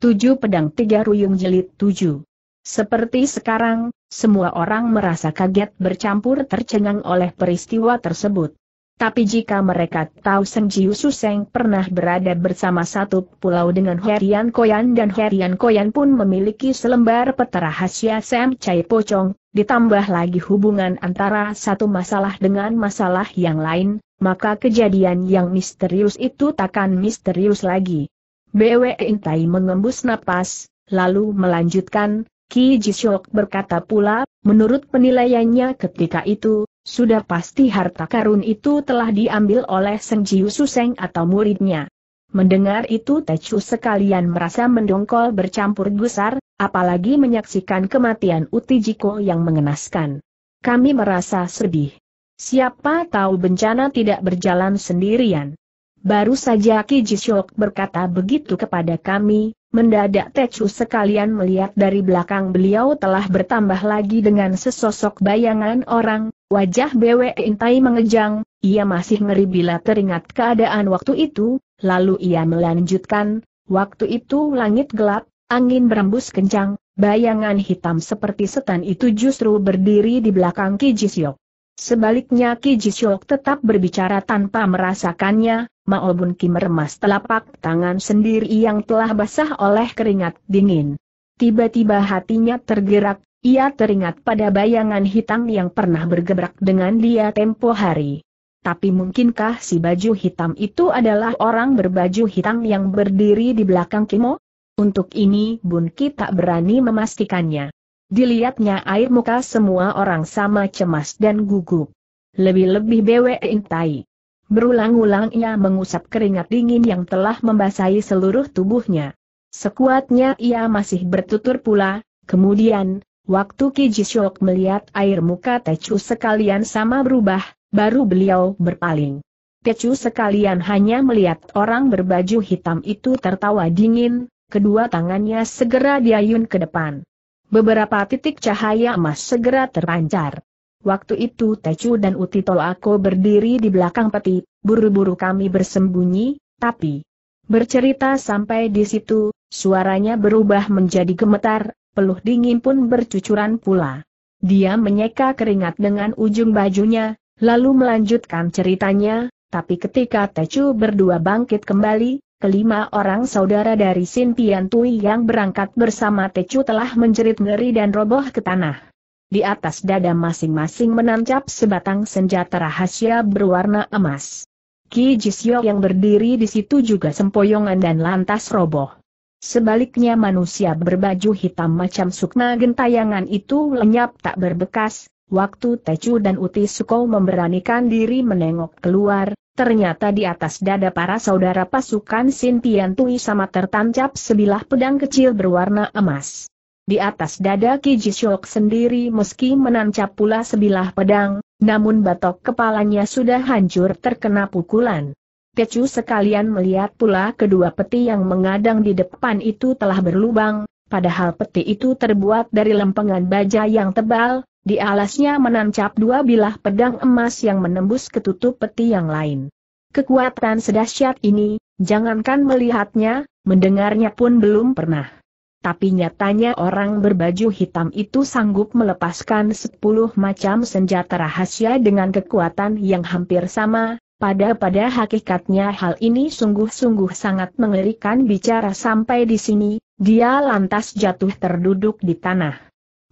Tujuh pedang tiga ruyung Jelit tujuh. Seperti sekarang, semua orang merasa kaget bercampur tercengang oleh peristiwa tersebut. Tapi jika mereka tahu Seng Jiu Suseng pernah berada bersama satu pulau dengan Herian Koyan dan Herian Koyan pun memiliki selembar peta rahasia Sam Chai Pocong, ditambah lagi hubungan antara satu masalah dengan masalah yang lain, maka kejadian yang misterius itu takkan misterius lagi. Bwe Intai mengembus napas, lalu melanjutkan, Ki Jishok berkata pula, menurut penilaiannya ketika itu, sudah pasti harta karun itu telah diambil oleh Seng Jiu Suseng atau muridnya. Mendengar itu Techu sekalian merasa mendongkol bercampur gusar, apalagi menyaksikan kematian Uti Jiko yang mengenaskan. Kami merasa sedih. Siapa tahu bencana tidak berjalan sendirian. Baru saja Ki Jishok berkata begitu kepada kami, mendadak Techu sekalian melihat dari belakang beliau telah bertambah lagi dengan sesosok bayangan orang, wajah Bwe Intai mengejang, ia masih ngeri bila teringat keadaan waktu itu, lalu ia melanjutkan, waktu itu langit gelap, angin berembus kencang, bayangan hitam seperti setan itu justru berdiri di belakang Ki Jishok. Sebaliknya Ki Jisyok tetap berbicara tanpa merasakannya, Maobun Bun meremas telapak tangan sendiri yang telah basah oleh keringat dingin. Tiba-tiba hatinya tergerak, ia teringat pada bayangan hitam yang pernah bergebrak dengan dia tempo hari. Tapi mungkinkah si baju hitam itu adalah orang berbaju hitam yang berdiri di belakang Kimo? Untuk ini Bun Ki tak berani memastikannya. Dilihatnya air muka semua orang sama cemas dan gugup. Lebih-lebih Bwe Intai. Berulang-ulang ia mengusap keringat dingin yang telah membasahi seluruh tubuhnya. Sekuatnya ia masih bertutur pula, kemudian, waktu Kijisyok melihat air muka Techu sekalian sama berubah, baru beliau berpaling. Techu sekalian hanya melihat orang berbaju hitam itu tertawa dingin, kedua tangannya segera diayun ke depan. Beberapa titik cahaya emas segera terpancar. Waktu itu Tecu dan Utito Ako berdiri di belakang peti, buru-buru kami bersembunyi, tapi bercerita sampai di situ, suaranya berubah menjadi gemetar, peluh dingin pun bercucuran pula. Dia menyeka keringat dengan ujung bajunya, lalu melanjutkan ceritanya, tapi ketika Tecu berdua bangkit kembali, kelima orang saudara dari Sintian Tui yang berangkat bersama Tecu telah menjerit ngeri dan roboh ke tanah. Di atas dada masing-masing menancap sebatang senjata rahasia berwarna emas. Ki Jisyo yang berdiri di situ juga sempoyongan dan lantas roboh. Sebaliknya manusia berbaju hitam macam Sukna gentayangan itu lenyap tak berbekas, waktu Tecu dan Uti Suko memberanikan diri menengok keluar, ternyata di atas dada para saudara pasukan Sin Piantui sama tertancap sebilah pedang kecil berwarna emas. Di atas dada Kijishok sendiri meski menancap pula sebilah pedang, namun batok kepalanya sudah hancur terkena pukulan. Kecu sekalian melihat pula kedua peti yang mengadang di depan itu telah berlubang, padahal peti itu terbuat dari lempengan baja yang tebal, di alasnya menancap dua bilah pedang emas yang menembus ketutup peti yang lain. Kekuatan sedahsyat ini, jangankan melihatnya, mendengarnya pun belum pernah tapi nyatanya orang berbaju hitam itu sanggup melepaskan sepuluh macam senjata rahasia dengan kekuatan yang hampir sama, pada pada hakikatnya hal ini sungguh-sungguh sangat mengerikan bicara sampai di sini, dia lantas jatuh terduduk di tanah.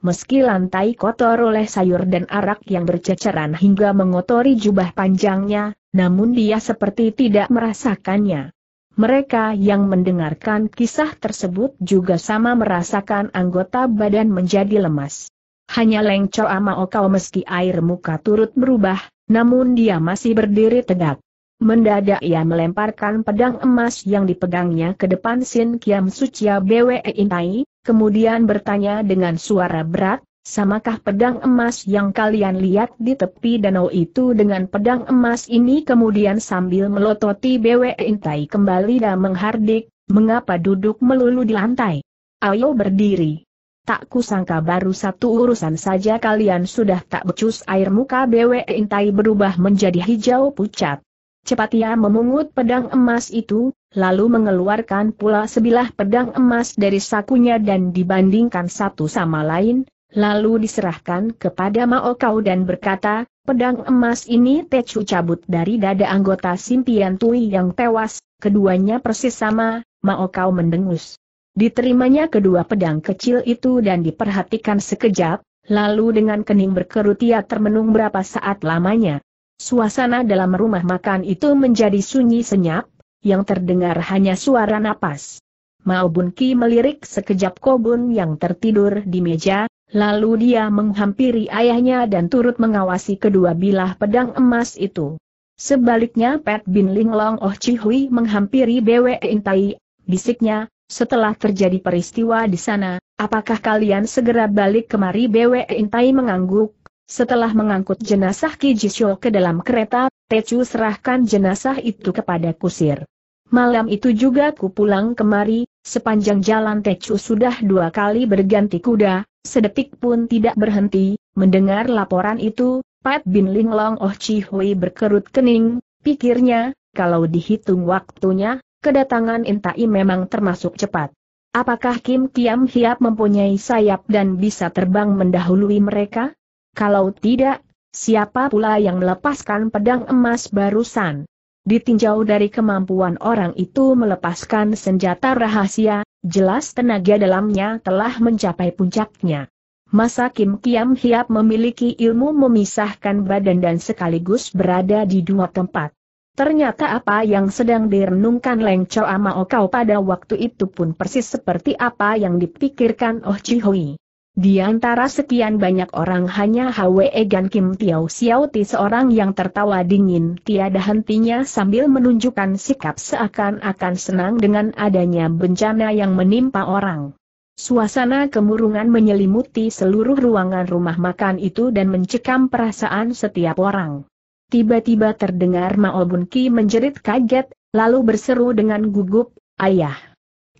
Meski lantai kotor oleh sayur dan arak yang berceceran hingga mengotori jubah panjangnya, namun dia seperti tidak merasakannya. Mereka yang mendengarkan kisah tersebut juga sama merasakan anggota badan menjadi lemas. Hanya lengco ama Mao meski air muka turut berubah, namun dia masih berdiri tegak. Mendadak ia melemparkan pedang emas yang dipegangnya ke depan Sin Kiam Sucia Bwe Intai, kemudian bertanya dengan suara berat, Samakah pedang emas yang kalian lihat di tepi danau itu dengan pedang emas ini kemudian sambil melototi BW Intai kembali dan menghardik, mengapa duduk melulu di lantai? Ayo berdiri. Tak kusangka baru satu urusan saja kalian sudah tak becus air muka BW Intai berubah menjadi hijau pucat. Cepat ia memungut pedang emas itu, lalu mengeluarkan pula sebilah pedang emas dari sakunya dan dibandingkan satu sama lain, Lalu diserahkan kepada Mao Kau dan berkata, pedang emas ini Tecu cabut dari dada anggota Simpian Tui yang tewas, keduanya persis sama, Mao Kau mendengus. Diterimanya kedua pedang kecil itu dan diperhatikan sekejap, lalu dengan kening berkerut ia termenung berapa saat lamanya. Suasana dalam rumah makan itu menjadi sunyi senyap, yang terdengar hanya suara napas. Mao Bun Ki melirik sekejap kobun yang tertidur di meja, Lalu dia menghampiri ayahnya dan turut mengawasi kedua bilah pedang emas itu. Sebaliknya Pat Bin Ling Long Oh Chi Hui menghampiri Bwe Intai, bisiknya, setelah terjadi peristiwa di sana, apakah kalian segera balik kemari Bwe Intai mengangguk, setelah mengangkut jenazah Ki Jisho ke dalam kereta, Tecu serahkan jenazah itu kepada kusir. Malam itu juga ku pulang kemari, sepanjang jalan Tecu sudah dua kali berganti kuda, Sedetik pun tidak berhenti, mendengar laporan itu, Pat Bin Ling Long Oh Chi Hui berkerut kening, pikirnya, kalau dihitung waktunya, kedatangan Intai memang termasuk cepat. Apakah Kim Kiam Hiap mempunyai sayap dan bisa terbang mendahului mereka? Kalau tidak, siapa pula yang melepaskan pedang emas barusan? Ditinjau dari kemampuan orang itu melepaskan senjata rahasia, Jelas tenaga dalamnya telah mencapai puncaknya. Masa Kim Kiam Hiap memiliki ilmu memisahkan badan dan sekaligus berada di dua tempat. Ternyata apa yang sedang direnungkan Leng Chow ama Kau pada waktu itu pun persis seperti apa yang dipikirkan Oh Chi Hui. Di antara sekian banyak orang hanya Hwe Gan Kim Tiao Xiao Ti seorang yang tertawa dingin tiada hentinya sambil menunjukkan sikap seakan-akan senang dengan adanya bencana yang menimpa orang. Suasana kemurungan menyelimuti seluruh ruangan rumah makan itu dan mencekam perasaan setiap orang. Tiba-tiba terdengar Mao Bun Ki menjerit kaget, lalu berseru dengan gugup, Ayah.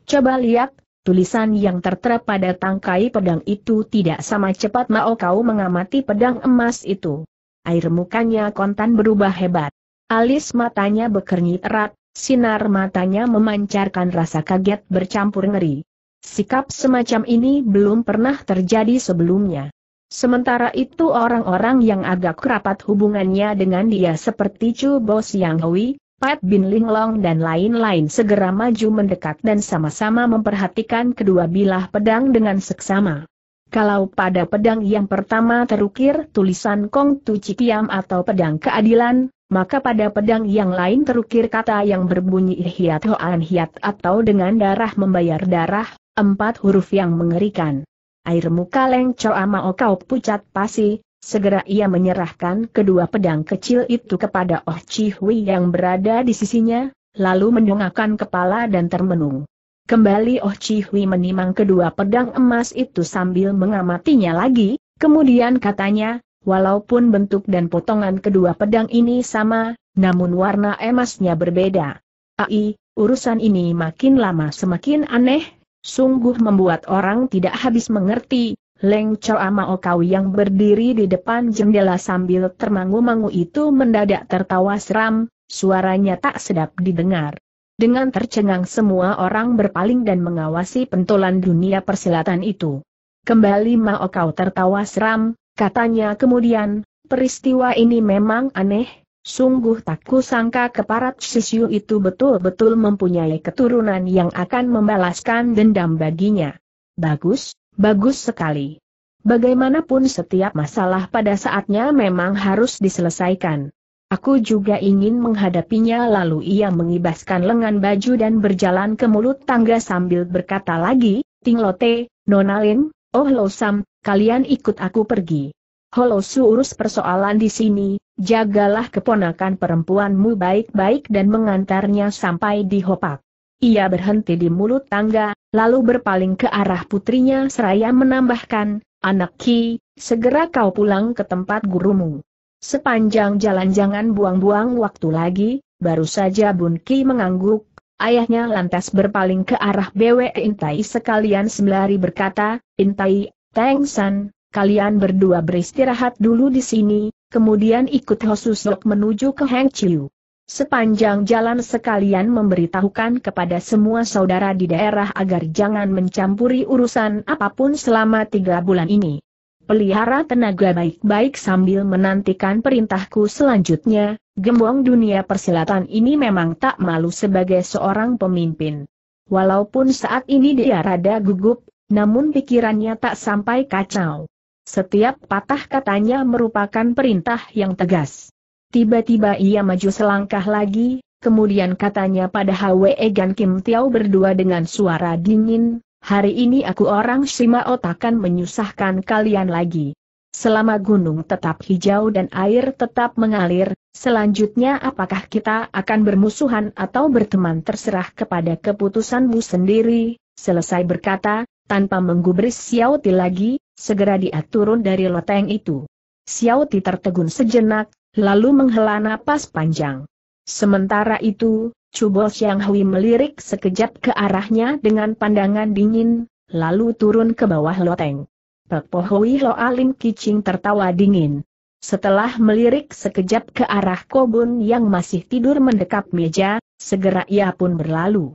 Coba lihat, tulisan yang tertera pada tangkai pedang itu tidak sama cepat mau kau mengamati pedang emas itu. Air mukanya kontan berubah hebat. Alis matanya berkernyit erat, sinar matanya memancarkan rasa kaget bercampur ngeri. Sikap semacam ini belum pernah terjadi sebelumnya. Sementara itu orang-orang yang agak kerapat hubungannya dengan dia seperti Chu Bo Siang Hui, Pat Bin Linglong dan lain-lain segera maju mendekat dan sama-sama memperhatikan kedua bilah pedang dengan seksama. Kalau pada pedang yang pertama terukir tulisan Kong Tu Cikiam atau pedang keadilan, maka pada pedang yang lain terukir kata yang berbunyi hiat hoan hiat atau dengan darah membayar darah, empat huruf yang mengerikan. Air muka Leng Choa Mao Kau pucat pasi, Segera ia menyerahkan kedua pedang kecil itu kepada Oh Chi Hui yang berada di sisinya, lalu mendongakkan kepala dan termenung. Kembali Oh Chi Hui menimang kedua pedang emas itu sambil mengamatinya lagi, kemudian katanya, walaupun bentuk dan potongan kedua pedang ini sama, namun warna emasnya berbeda. Ai, urusan ini makin lama semakin aneh, sungguh membuat orang tidak habis mengerti, Leng Chao Amao Kau yang berdiri di depan jendela sambil termangu-mangu itu mendadak tertawa seram, suaranya tak sedap didengar. Dengan tercengang semua orang berpaling dan mengawasi pentolan dunia persilatan itu. Kembali Mao Kau tertawa seram, katanya kemudian, peristiwa ini memang aneh, sungguh tak kusangka keparat Sisiu itu betul-betul mempunyai keturunan yang akan membalaskan dendam baginya. Bagus, Bagus sekali. Bagaimanapun setiap masalah pada saatnya memang harus diselesaikan. Aku juga ingin menghadapinya lalu ia mengibaskan lengan baju dan berjalan ke mulut tangga sambil berkata lagi, Ting Lote, Nonalin, Oh Losam, kalian ikut aku pergi. Holosu urus persoalan di sini, jagalah keponakan perempuanmu baik-baik dan mengantarnya sampai di Hopak. Ia berhenti di mulut tangga, lalu berpaling ke arah putrinya seraya menambahkan, Anak Ki, segera kau pulang ke tempat gurumu. Sepanjang jalan jangan buang-buang waktu lagi, baru saja Bun Ki mengangguk, ayahnya lantas berpaling ke arah BWE Intai sekalian sembari berkata, Intai, Teng San, kalian berdua beristirahat dulu di sini, kemudian ikut Hosusok menuju ke Heng Chiu. Sepanjang jalan sekalian memberitahukan kepada semua saudara di daerah agar jangan mencampuri urusan apapun selama tiga bulan ini. Pelihara tenaga baik-baik sambil menantikan perintahku selanjutnya, gembong dunia persilatan ini memang tak malu sebagai seorang pemimpin. Walaupun saat ini dia rada gugup, namun pikirannya tak sampai kacau. Setiap patah katanya merupakan perintah yang tegas. Tiba-tiba ia maju selangkah lagi, kemudian katanya pada Hwe Gan Kim Tiao berdua dengan suara dingin, hari ini aku orang Shima Otakan menyusahkan kalian lagi. Selama gunung tetap hijau dan air tetap mengalir, selanjutnya apakah kita akan bermusuhan atau berteman terserah kepada keputusanmu sendiri, selesai berkata, tanpa menggubris Xiao Ti lagi, segera dia turun dari loteng itu. Xiao Ti tertegun sejenak, lalu menghela napas panjang. Sementara itu, Cubo Siang Hui melirik sekejap ke arahnya dengan pandangan dingin, lalu turun ke bawah loteng. Pek Po Hui Lo Alim Kicing tertawa dingin. Setelah melirik sekejap ke arah Kobun yang masih tidur mendekap meja, segera ia pun berlalu.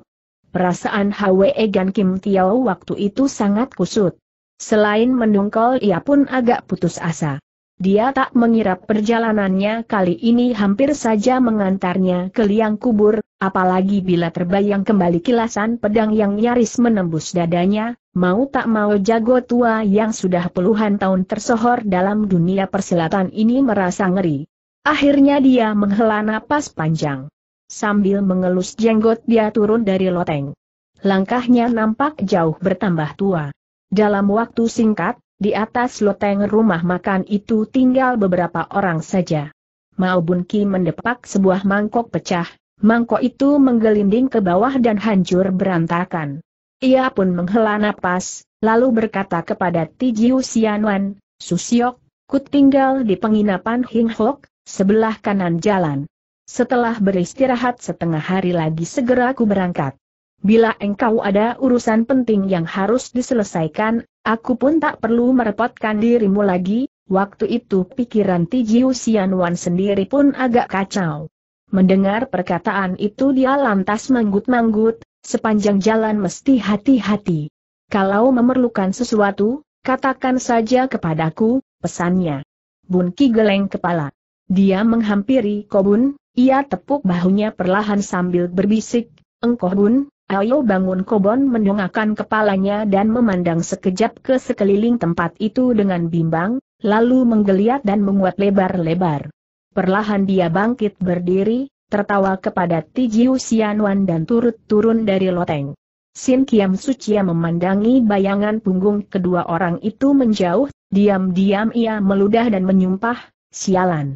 Perasaan Hwe Gan Kim Tiao waktu itu sangat kusut. Selain mendongkol ia pun agak putus asa. Dia tak mengira perjalanannya kali ini hampir saja mengantarnya ke liang kubur, apalagi bila terbayang kembali kilasan pedang yang nyaris menembus dadanya, mau tak mau jago tua yang sudah puluhan tahun tersohor dalam dunia persilatan ini merasa ngeri. Akhirnya dia menghela napas panjang. Sambil mengelus jenggot dia turun dari loteng. Langkahnya nampak jauh bertambah tua. Dalam waktu singkat, di atas loteng rumah makan itu tinggal beberapa orang saja. Mao Bun Ki mendepak sebuah mangkok pecah, mangkok itu menggelinding ke bawah dan hancur berantakan. Ia pun menghela napas, lalu berkata kepada Tijiu Sianwan, Susiok, ku tinggal di penginapan Hing Hok, sebelah kanan jalan. Setelah beristirahat setengah hari lagi segera ku berangkat. Bila engkau ada urusan penting yang harus diselesaikan, aku pun tak perlu merepotkan dirimu lagi, waktu itu pikiran Tiji Xianwan sendiri pun agak kacau. Mendengar perkataan itu dia lantas manggut-manggut, sepanjang jalan mesti hati-hati. Kalau memerlukan sesuatu, katakan saja kepadaku, pesannya. Bun Ki geleng kepala. Dia menghampiri Kobun, ia tepuk bahunya perlahan sambil berbisik, engkau Bun, Ayo bangun Kobon mendongakkan kepalanya dan memandang sekejap ke sekeliling tempat itu dengan bimbang, lalu menggeliat dan menguat lebar-lebar. Perlahan dia bangkit berdiri, tertawa kepada Tijiu Xianwan dan turut turun dari loteng. Sin Kiam Sucia memandangi bayangan punggung kedua orang itu menjauh, diam-diam ia meludah dan menyumpah, sialan.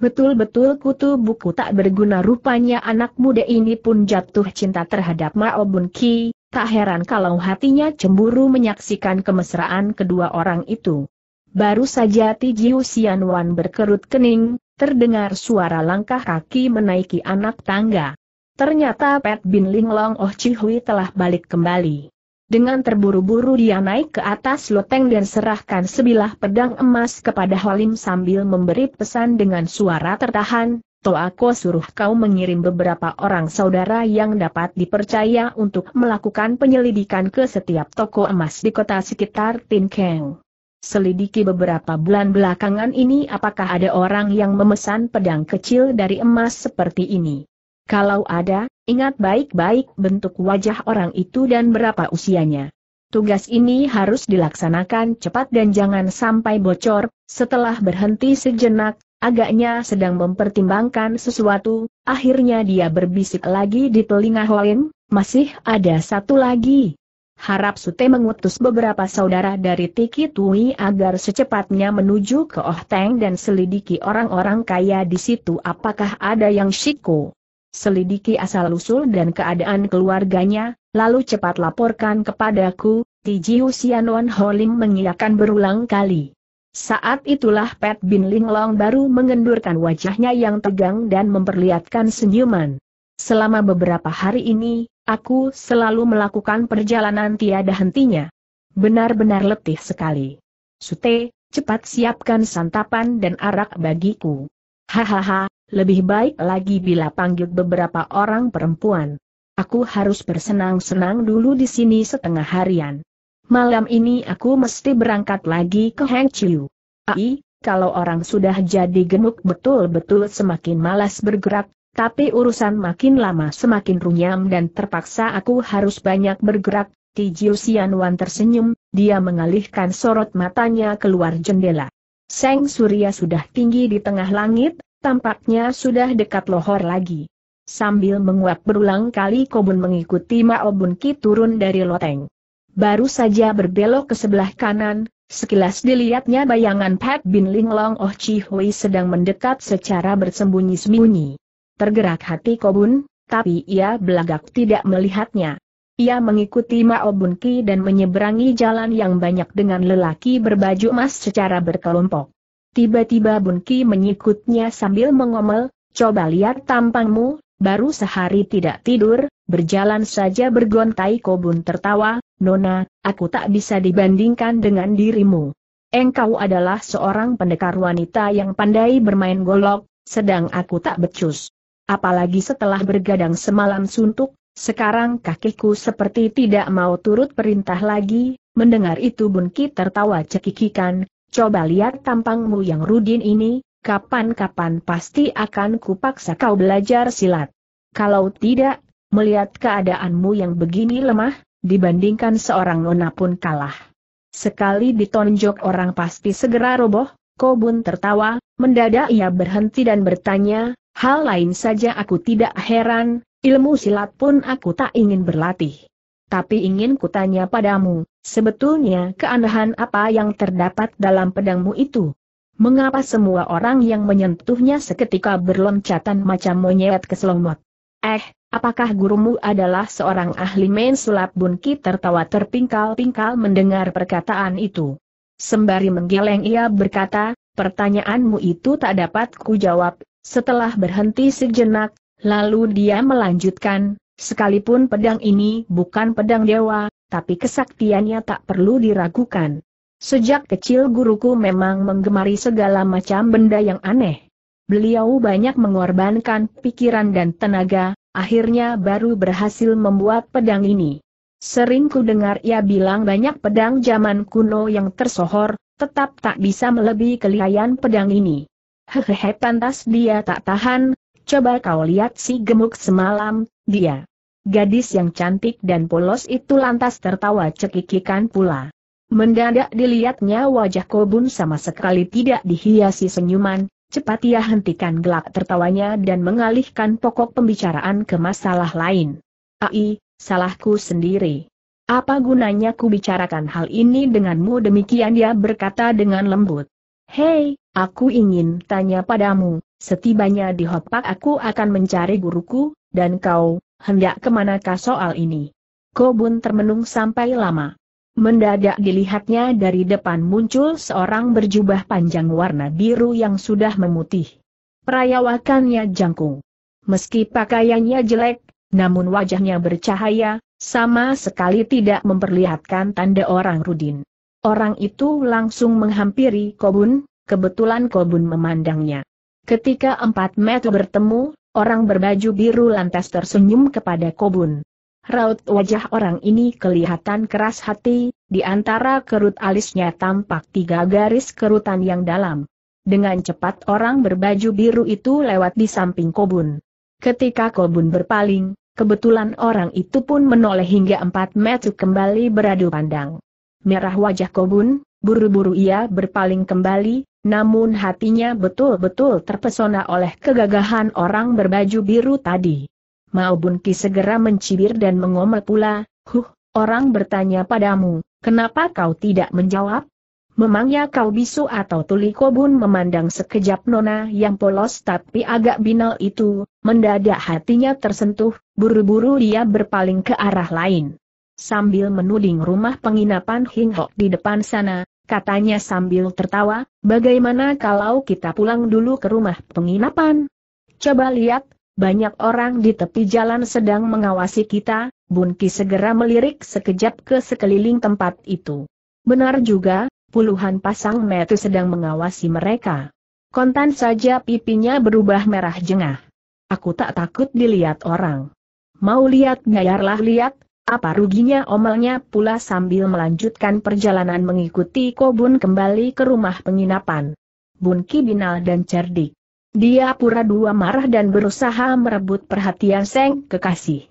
Betul-betul kutu buku tak berguna rupanya anak muda ini pun jatuh cinta terhadap Mao Ki, tak heran kalau hatinya cemburu menyaksikan kemesraan kedua orang itu. Baru saja Tijiu Wan berkerut kening, terdengar suara langkah kaki menaiki anak tangga. Ternyata Pet Bin Linglong Oh Hui telah balik kembali. Dengan terburu-buru dia naik ke atas loteng dan serahkan sebilah pedang emas kepada Halim sambil memberi pesan dengan suara tertahan, Toako suruh kau mengirim beberapa orang saudara yang dapat dipercaya untuk melakukan penyelidikan ke setiap toko emas di kota sekitar Tinkeng. Selidiki beberapa bulan belakangan ini apakah ada orang yang memesan pedang kecil dari emas seperti ini. Kalau ada, ingat baik-baik bentuk wajah orang itu dan berapa usianya. Tugas ini harus dilaksanakan cepat dan jangan sampai bocor, setelah berhenti sejenak, agaknya sedang mempertimbangkan sesuatu, akhirnya dia berbisik lagi di telinga Hoim, masih ada satu lagi. Harap Sute mengutus beberapa saudara dari Tiki Tui agar secepatnya menuju ke Oh Teng dan selidiki orang-orang kaya di situ apakah ada yang Shiko selidiki asal-usul dan keadaan keluarganya, lalu cepat laporkan kepadaku, Tiji Tijiu Xianwan Holim mengiakan berulang kali. Saat itulah Pat Bin Linglong baru mengendurkan wajahnya yang tegang dan memperlihatkan senyuman. Selama beberapa hari ini, aku selalu melakukan perjalanan tiada hentinya. Benar-benar letih sekali. Sute, cepat siapkan santapan dan arak bagiku. Hahaha, lebih baik lagi bila panggil beberapa orang perempuan. Aku harus bersenang-senang dulu di sini setengah harian. Malam ini aku mesti berangkat lagi ke Hangzhou. Ai, kalau orang sudah jadi gemuk betul-betul semakin malas bergerak, tapi urusan makin lama semakin runyam dan terpaksa aku harus banyak bergerak. Tijiu Wan tersenyum, dia mengalihkan sorot matanya keluar jendela. Seng Surya sudah tinggi di tengah langit, Tampaknya sudah dekat lohor lagi. Sambil menguap berulang kali Kobun mengikuti Maobun Ki turun dari loteng. Baru saja berbelok ke sebelah kanan, sekilas dilihatnya bayangan Pat Bin Linglong Oh Chi Hui sedang mendekat secara bersembunyi-sembunyi. Tergerak hati Kobun, tapi ia belagak tidak melihatnya. Ia mengikuti Maobun Ki dan menyeberangi jalan yang banyak dengan lelaki berbaju emas secara berkelompok. Tiba-tiba Ki menyikutnya sambil mengomel, coba lihat tampangmu, baru sehari tidak tidur, berjalan saja bergontai kobun tertawa, Nona, aku tak bisa dibandingkan dengan dirimu. Engkau adalah seorang pendekar wanita yang pandai bermain golok, sedang aku tak becus. Apalagi setelah bergadang semalam suntuk, sekarang kakiku seperti tidak mau turut perintah lagi, mendengar itu Ki tertawa cekikikan, Coba lihat tampangmu yang rudin ini, kapan-kapan pasti akan kupaksa kau belajar silat. Kalau tidak, melihat keadaanmu yang begini lemah, dibandingkan seorang nona pun kalah. Sekali ditonjok orang pasti segera roboh, Kobun tertawa, mendadak ia berhenti dan bertanya, hal lain saja aku tidak heran, ilmu silat pun aku tak ingin berlatih tapi ingin kutanya padamu, sebetulnya keanehan apa yang terdapat dalam pedangmu itu? Mengapa semua orang yang menyentuhnya seketika berloncatan macam monyet keselomot? Eh, apakah gurumu adalah seorang ahli main sulap bunki tertawa terpingkal-pingkal mendengar perkataan itu? Sembari menggeleng ia berkata, pertanyaanmu itu tak dapat kujawab. setelah berhenti sejenak, lalu dia melanjutkan, Sekalipun pedang ini bukan pedang dewa, tapi kesaktiannya tak perlu diragukan. Sejak kecil guruku memang menggemari segala macam benda yang aneh. Beliau banyak mengorbankan pikiran dan tenaga, akhirnya baru berhasil membuat pedang ini. Sering ku dengar ia bilang banyak pedang zaman kuno yang tersohor, tetap tak bisa melebihi kelihayan pedang ini. Hehehe pantas dia tak tahan, coba kau lihat si gemuk semalam, dia. Gadis yang cantik dan polos itu lantas tertawa cekikikan pula. Mendadak dilihatnya wajah Kobun sama sekali tidak dihiasi senyuman, cepat ia hentikan gelak tertawanya dan mengalihkan pokok pembicaraan ke masalah lain. Ai, salahku sendiri. Apa gunanya ku bicarakan hal ini denganmu demikian dia berkata dengan lembut. Hei, aku ingin tanya padamu, setibanya di Hopak aku akan mencari guruku, dan kau, hendak kemanakah soal ini? Kobun termenung sampai lama. Mendadak dilihatnya dari depan muncul seorang berjubah panjang warna biru yang sudah memutih. Perayawakannya jangkung. Meski pakaiannya jelek, namun wajahnya bercahaya, sama sekali tidak memperlihatkan tanda orang Rudin. Orang itu langsung menghampiri Kobun, kebetulan Kobun memandangnya. Ketika empat meter bertemu, Orang berbaju biru lantas tersenyum kepada Kobun. Raut wajah orang ini kelihatan keras hati, di antara kerut alisnya tampak tiga garis kerutan yang dalam. Dengan cepat orang berbaju biru itu lewat di samping Kobun. Ketika Kobun berpaling, kebetulan orang itu pun menoleh hingga empat meter kembali beradu pandang. Merah wajah Kobun, buru-buru ia berpaling kembali, namun hatinya betul-betul terpesona oleh kegagahan orang berbaju biru tadi. Mao Ki segera mencibir dan mengomel pula, Huh, orang bertanya padamu, kenapa kau tidak menjawab? Memangnya kau bisu atau tuli kobun memandang sekejap nona yang polos tapi agak binal itu, mendadak hatinya tersentuh, buru-buru dia berpaling ke arah lain. Sambil menuding rumah penginapan Hing Hok di depan sana, katanya sambil tertawa, bagaimana kalau kita pulang dulu ke rumah penginapan? Coba lihat, banyak orang di tepi jalan sedang mengawasi kita, Bunki segera melirik sekejap ke sekeliling tempat itu. Benar juga, puluhan pasang metu sedang mengawasi mereka. Kontan saja pipinya berubah merah jengah. Aku tak takut dilihat orang. Mau lihat ngayarlah lihat, apa ruginya omelnya pula sambil melanjutkan perjalanan mengikuti Kobun kembali ke rumah penginapan. Bun Binal dan cerdik. Dia pura dua marah dan berusaha merebut perhatian Seng kekasih.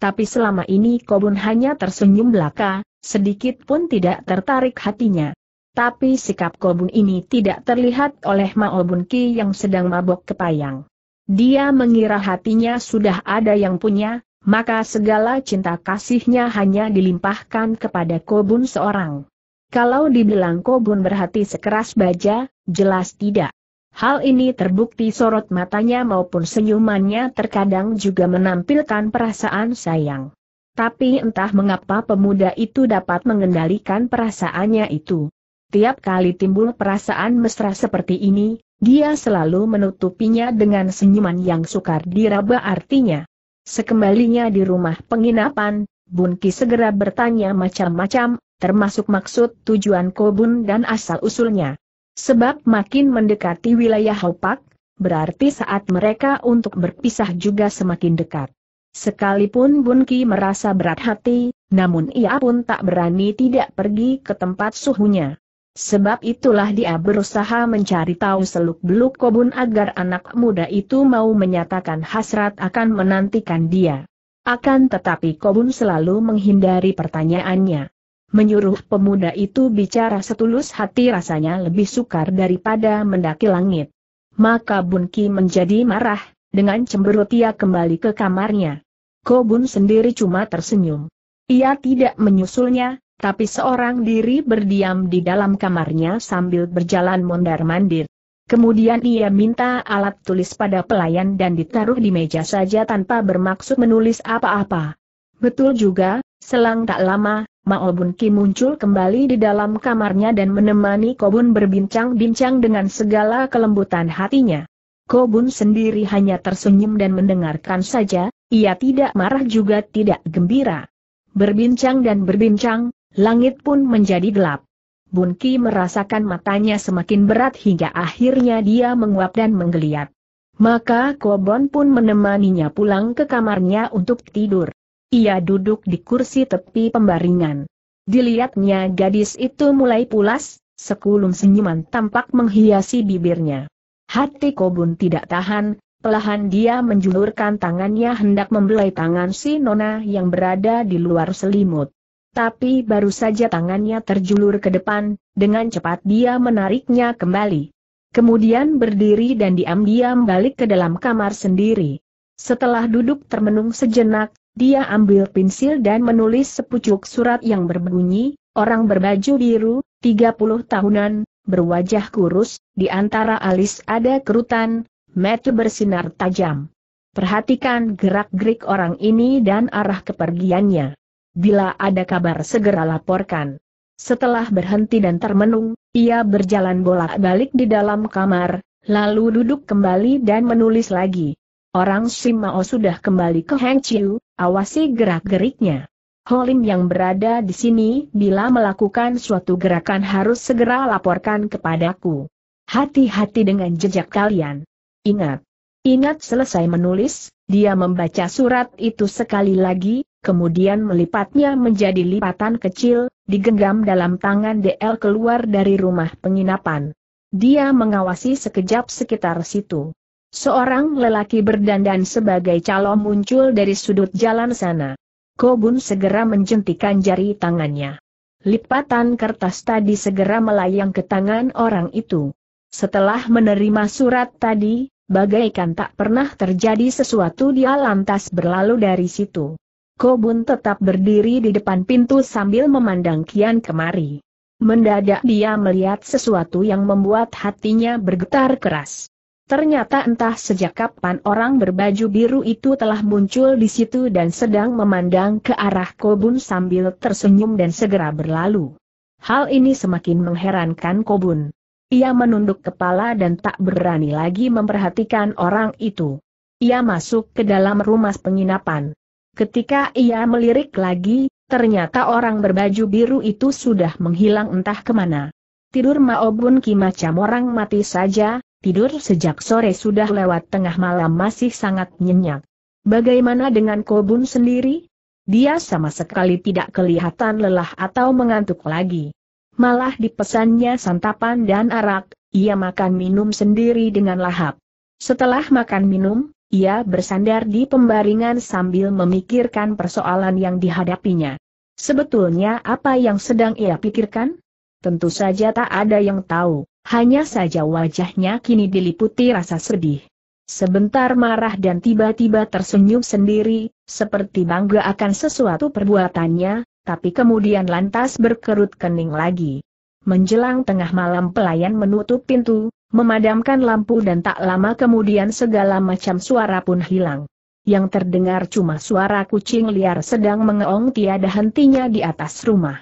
Tapi selama ini Kobun hanya tersenyum belaka, sedikit pun tidak tertarik hatinya. Tapi sikap Kobun ini tidak terlihat oleh Mao Bun Ki yang sedang mabok kepayang. Dia mengira hatinya sudah ada yang punya, maka segala cinta kasihnya hanya dilimpahkan kepada Kobun seorang. Kalau dibilang Kobun berhati sekeras baja, jelas tidak. Hal ini terbukti sorot matanya maupun senyumannya terkadang juga menampilkan perasaan sayang. Tapi entah mengapa pemuda itu dapat mengendalikan perasaannya itu. Tiap kali timbul perasaan mesra seperti ini, dia selalu menutupinya dengan senyuman yang sukar diraba artinya. Sekembalinya di rumah penginapan, Bunki segera bertanya macam-macam, termasuk maksud tujuan Kobun dan asal-usulnya. Sebab makin mendekati wilayah Hopak, berarti saat mereka untuk berpisah juga semakin dekat. Sekalipun Bunki merasa berat hati, namun ia pun tak berani tidak pergi ke tempat suhunya. Sebab itulah dia berusaha mencari tahu seluk-beluk kobun agar anak muda itu mau menyatakan hasrat akan menantikan dia. Akan tetapi kobun selalu menghindari pertanyaannya. Menyuruh pemuda itu bicara setulus hati rasanya lebih sukar daripada mendaki langit. Maka Bunki menjadi marah, dengan cemberut ia kembali ke kamarnya. Kobun sendiri cuma tersenyum. Ia tidak menyusulnya, tapi seorang diri berdiam di dalam kamarnya sambil berjalan mondar-mandir. Kemudian ia minta alat tulis pada pelayan dan ditaruh di meja saja tanpa bermaksud menulis apa-apa. Betul juga, selang tak lama, Mao Bun Ki muncul kembali di dalam kamarnya dan menemani Kobun berbincang-bincang dengan segala kelembutan hatinya. Kobun sendiri hanya tersenyum dan mendengarkan saja, ia tidak marah juga tidak gembira. Berbincang dan berbincang, Langit pun menjadi gelap. Bun merasakan matanya semakin berat hingga akhirnya dia menguap dan menggeliat. Maka Kobon pun menemaninya pulang ke kamarnya untuk tidur. Ia duduk di kursi tepi pembaringan. Dilihatnya gadis itu mulai pulas, sekulum senyuman tampak menghiasi bibirnya. Hati Kobun tidak tahan, pelahan dia menjulurkan tangannya hendak membelai tangan si Nona yang berada di luar selimut tapi baru saja tangannya terjulur ke depan, dengan cepat dia menariknya kembali. Kemudian berdiri dan diam-diam balik ke dalam kamar sendiri. Setelah duduk termenung sejenak, dia ambil pensil dan menulis sepucuk surat yang berbunyi, orang berbaju biru, 30 tahunan, berwajah kurus, di antara alis ada kerutan, mata bersinar tajam. Perhatikan gerak-gerik orang ini dan arah kepergiannya. Bila ada kabar segera laporkan. Setelah berhenti dan termenung, ia berjalan bolak-balik di dalam kamar, lalu duduk kembali dan menulis lagi. Orang Simao sudah kembali ke Heng Chiu, awasi gerak-geriknya. Holim yang berada di sini bila melakukan suatu gerakan harus segera laporkan kepadaku. Hati-hati dengan jejak kalian. Ingat. Ingat selesai menulis, dia membaca surat itu sekali lagi, kemudian melipatnya menjadi lipatan kecil, digenggam dalam tangan DL keluar dari rumah penginapan. Dia mengawasi sekejap sekitar situ. Seorang lelaki berdandan sebagai calon muncul dari sudut jalan sana. Kobun segera menjentikan jari tangannya. Lipatan kertas tadi segera melayang ke tangan orang itu. Setelah menerima surat tadi, bagaikan tak pernah terjadi sesuatu dia lantas berlalu dari situ. Kobun tetap berdiri di depan pintu sambil memandang Kian kemari. Mendadak dia melihat sesuatu yang membuat hatinya bergetar keras. Ternyata entah sejak kapan orang berbaju biru itu telah muncul di situ dan sedang memandang ke arah Kobun sambil tersenyum dan segera berlalu. Hal ini semakin mengherankan Kobun. Ia menunduk kepala dan tak berani lagi memperhatikan orang itu. Ia masuk ke dalam rumah penginapan. Ketika ia melirik lagi, ternyata orang berbaju biru itu sudah menghilang entah kemana. Tidur maobun ki macam orang mati saja, tidur sejak sore sudah lewat tengah malam masih sangat nyenyak. Bagaimana dengan Kobun sendiri? Dia sama sekali tidak kelihatan lelah atau mengantuk lagi. Malah dipesannya santapan dan arak, ia makan minum sendiri dengan lahap. Setelah makan minum, ia bersandar di pembaringan sambil memikirkan persoalan yang dihadapinya. Sebetulnya apa yang sedang ia pikirkan? Tentu saja tak ada yang tahu, hanya saja wajahnya kini diliputi rasa sedih. Sebentar marah dan tiba-tiba tersenyum sendiri, seperti bangga akan sesuatu perbuatannya, tapi kemudian lantas berkerut kening lagi. Menjelang tengah malam pelayan menutup pintu, memadamkan lampu dan tak lama kemudian segala macam suara pun hilang. Yang terdengar cuma suara kucing liar sedang mengeong tiada hentinya di atas rumah.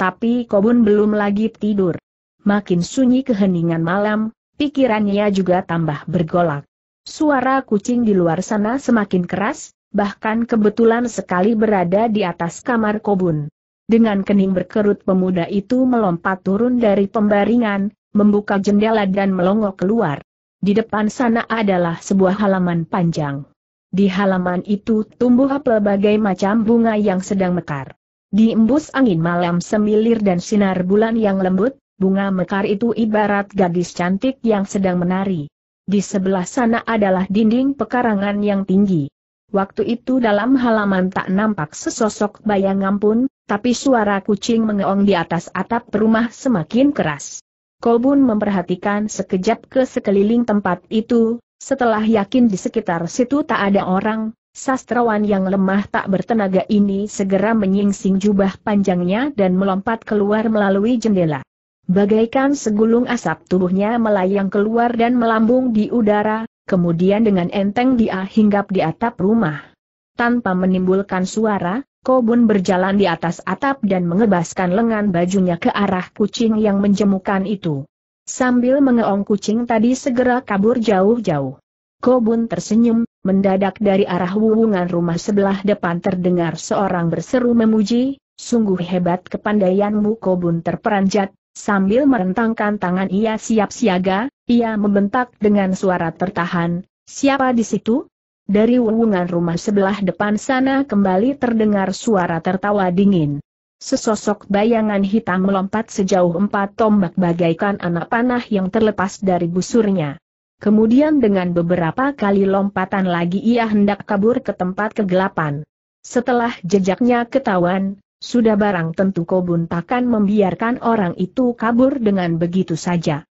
Tapi Kobun belum lagi tidur. Makin sunyi keheningan malam, pikirannya juga tambah bergolak. Suara kucing di luar sana semakin keras, bahkan kebetulan sekali berada di atas kamar Kobun. Dengan kening berkerut pemuda itu melompat turun dari pembaringan, membuka jendela dan melongok keluar. Di depan sana adalah sebuah halaman panjang. Di halaman itu tumbuh pelbagai macam bunga yang sedang mekar. Diembus angin malam semilir dan sinar bulan yang lembut, bunga mekar itu ibarat gadis cantik yang sedang menari. Di sebelah sana adalah dinding pekarangan yang tinggi. Waktu itu dalam halaman tak nampak sesosok bayangan pun, tapi suara kucing mengeong di atas atap rumah semakin keras. Kolbun memperhatikan sekejap ke sekeliling tempat itu, setelah yakin di sekitar situ tak ada orang, sastrawan yang lemah tak bertenaga ini segera menyingsing jubah panjangnya dan melompat keluar melalui jendela. Bagaikan segulung asap tubuhnya melayang keluar dan melambung di udara, kemudian dengan enteng dia hinggap di atap rumah. Tanpa menimbulkan suara, Kobun berjalan di atas atap dan mengebaskan lengan bajunya ke arah kucing yang menjemukan itu. Sambil mengeong kucing tadi segera kabur jauh-jauh. Kobun tersenyum, mendadak dari arah wuwungan rumah sebelah depan terdengar seorang berseru memuji, sungguh hebat kepandaianmu Kobun terperanjat, sambil merentangkan tangan ia siap siaga, ia membentak dengan suara tertahan, siapa di situ? Dari wungan rumah sebelah depan sana kembali terdengar suara tertawa dingin. Sesosok bayangan hitam melompat sejauh empat tombak bagaikan anak panah yang terlepas dari busurnya. Kemudian dengan beberapa kali lompatan lagi ia hendak kabur ke tempat kegelapan. Setelah jejaknya ketahuan, sudah barang tentu Kobun takkan membiarkan orang itu kabur dengan begitu saja.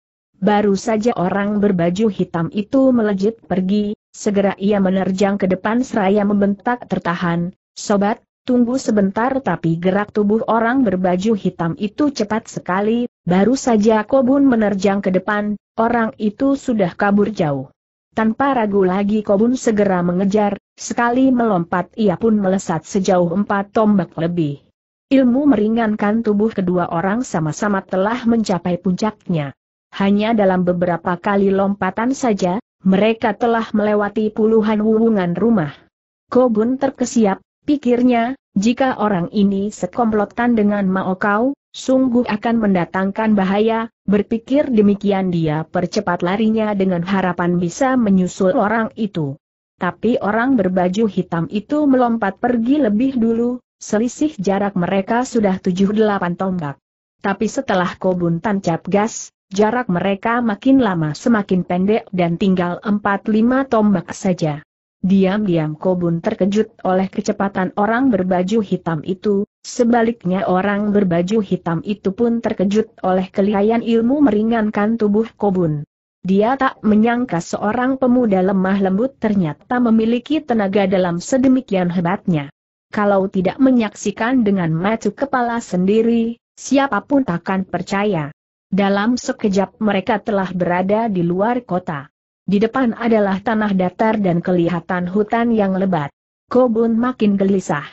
Baru saja orang berbaju hitam itu melejit pergi, segera ia menerjang ke depan seraya membentak tertahan, Sobat, tunggu sebentar tapi gerak tubuh orang berbaju hitam itu cepat sekali, baru saja Kobun menerjang ke depan, orang itu sudah kabur jauh. Tanpa ragu lagi Kobun segera mengejar, sekali melompat ia pun melesat sejauh empat tombak lebih. Ilmu meringankan tubuh kedua orang sama-sama telah mencapai puncaknya hanya dalam beberapa kali lompatan saja, mereka telah melewati puluhan hubungan rumah. Kobun terkesiap, pikirnya, jika orang ini sekomplotan dengan Mao Kau, sungguh akan mendatangkan bahaya, berpikir demikian dia percepat larinya dengan harapan bisa menyusul orang itu. Tapi orang berbaju hitam itu melompat pergi lebih dulu, selisih jarak mereka sudah 7-8 tombak. Tapi setelah Kobun tancap gas, Jarak mereka makin lama semakin pendek dan tinggal 4-5 tombak saja. Diam-diam Kobun terkejut oleh kecepatan orang berbaju hitam itu, sebaliknya orang berbaju hitam itu pun terkejut oleh kelihayan ilmu meringankan tubuh Kobun. Dia tak menyangka seorang pemuda lemah lembut ternyata memiliki tenaga dalam sedemikian hebatnya. Kalau tidak menyaksikan dengan mata kepala sendiri, siapapun takkan percaya. Dalam sekejap mereka telah berada di luar kota. Di depan adalah tanah datar dan kelihatan hutan yang lebat. Kobun makin gelisah.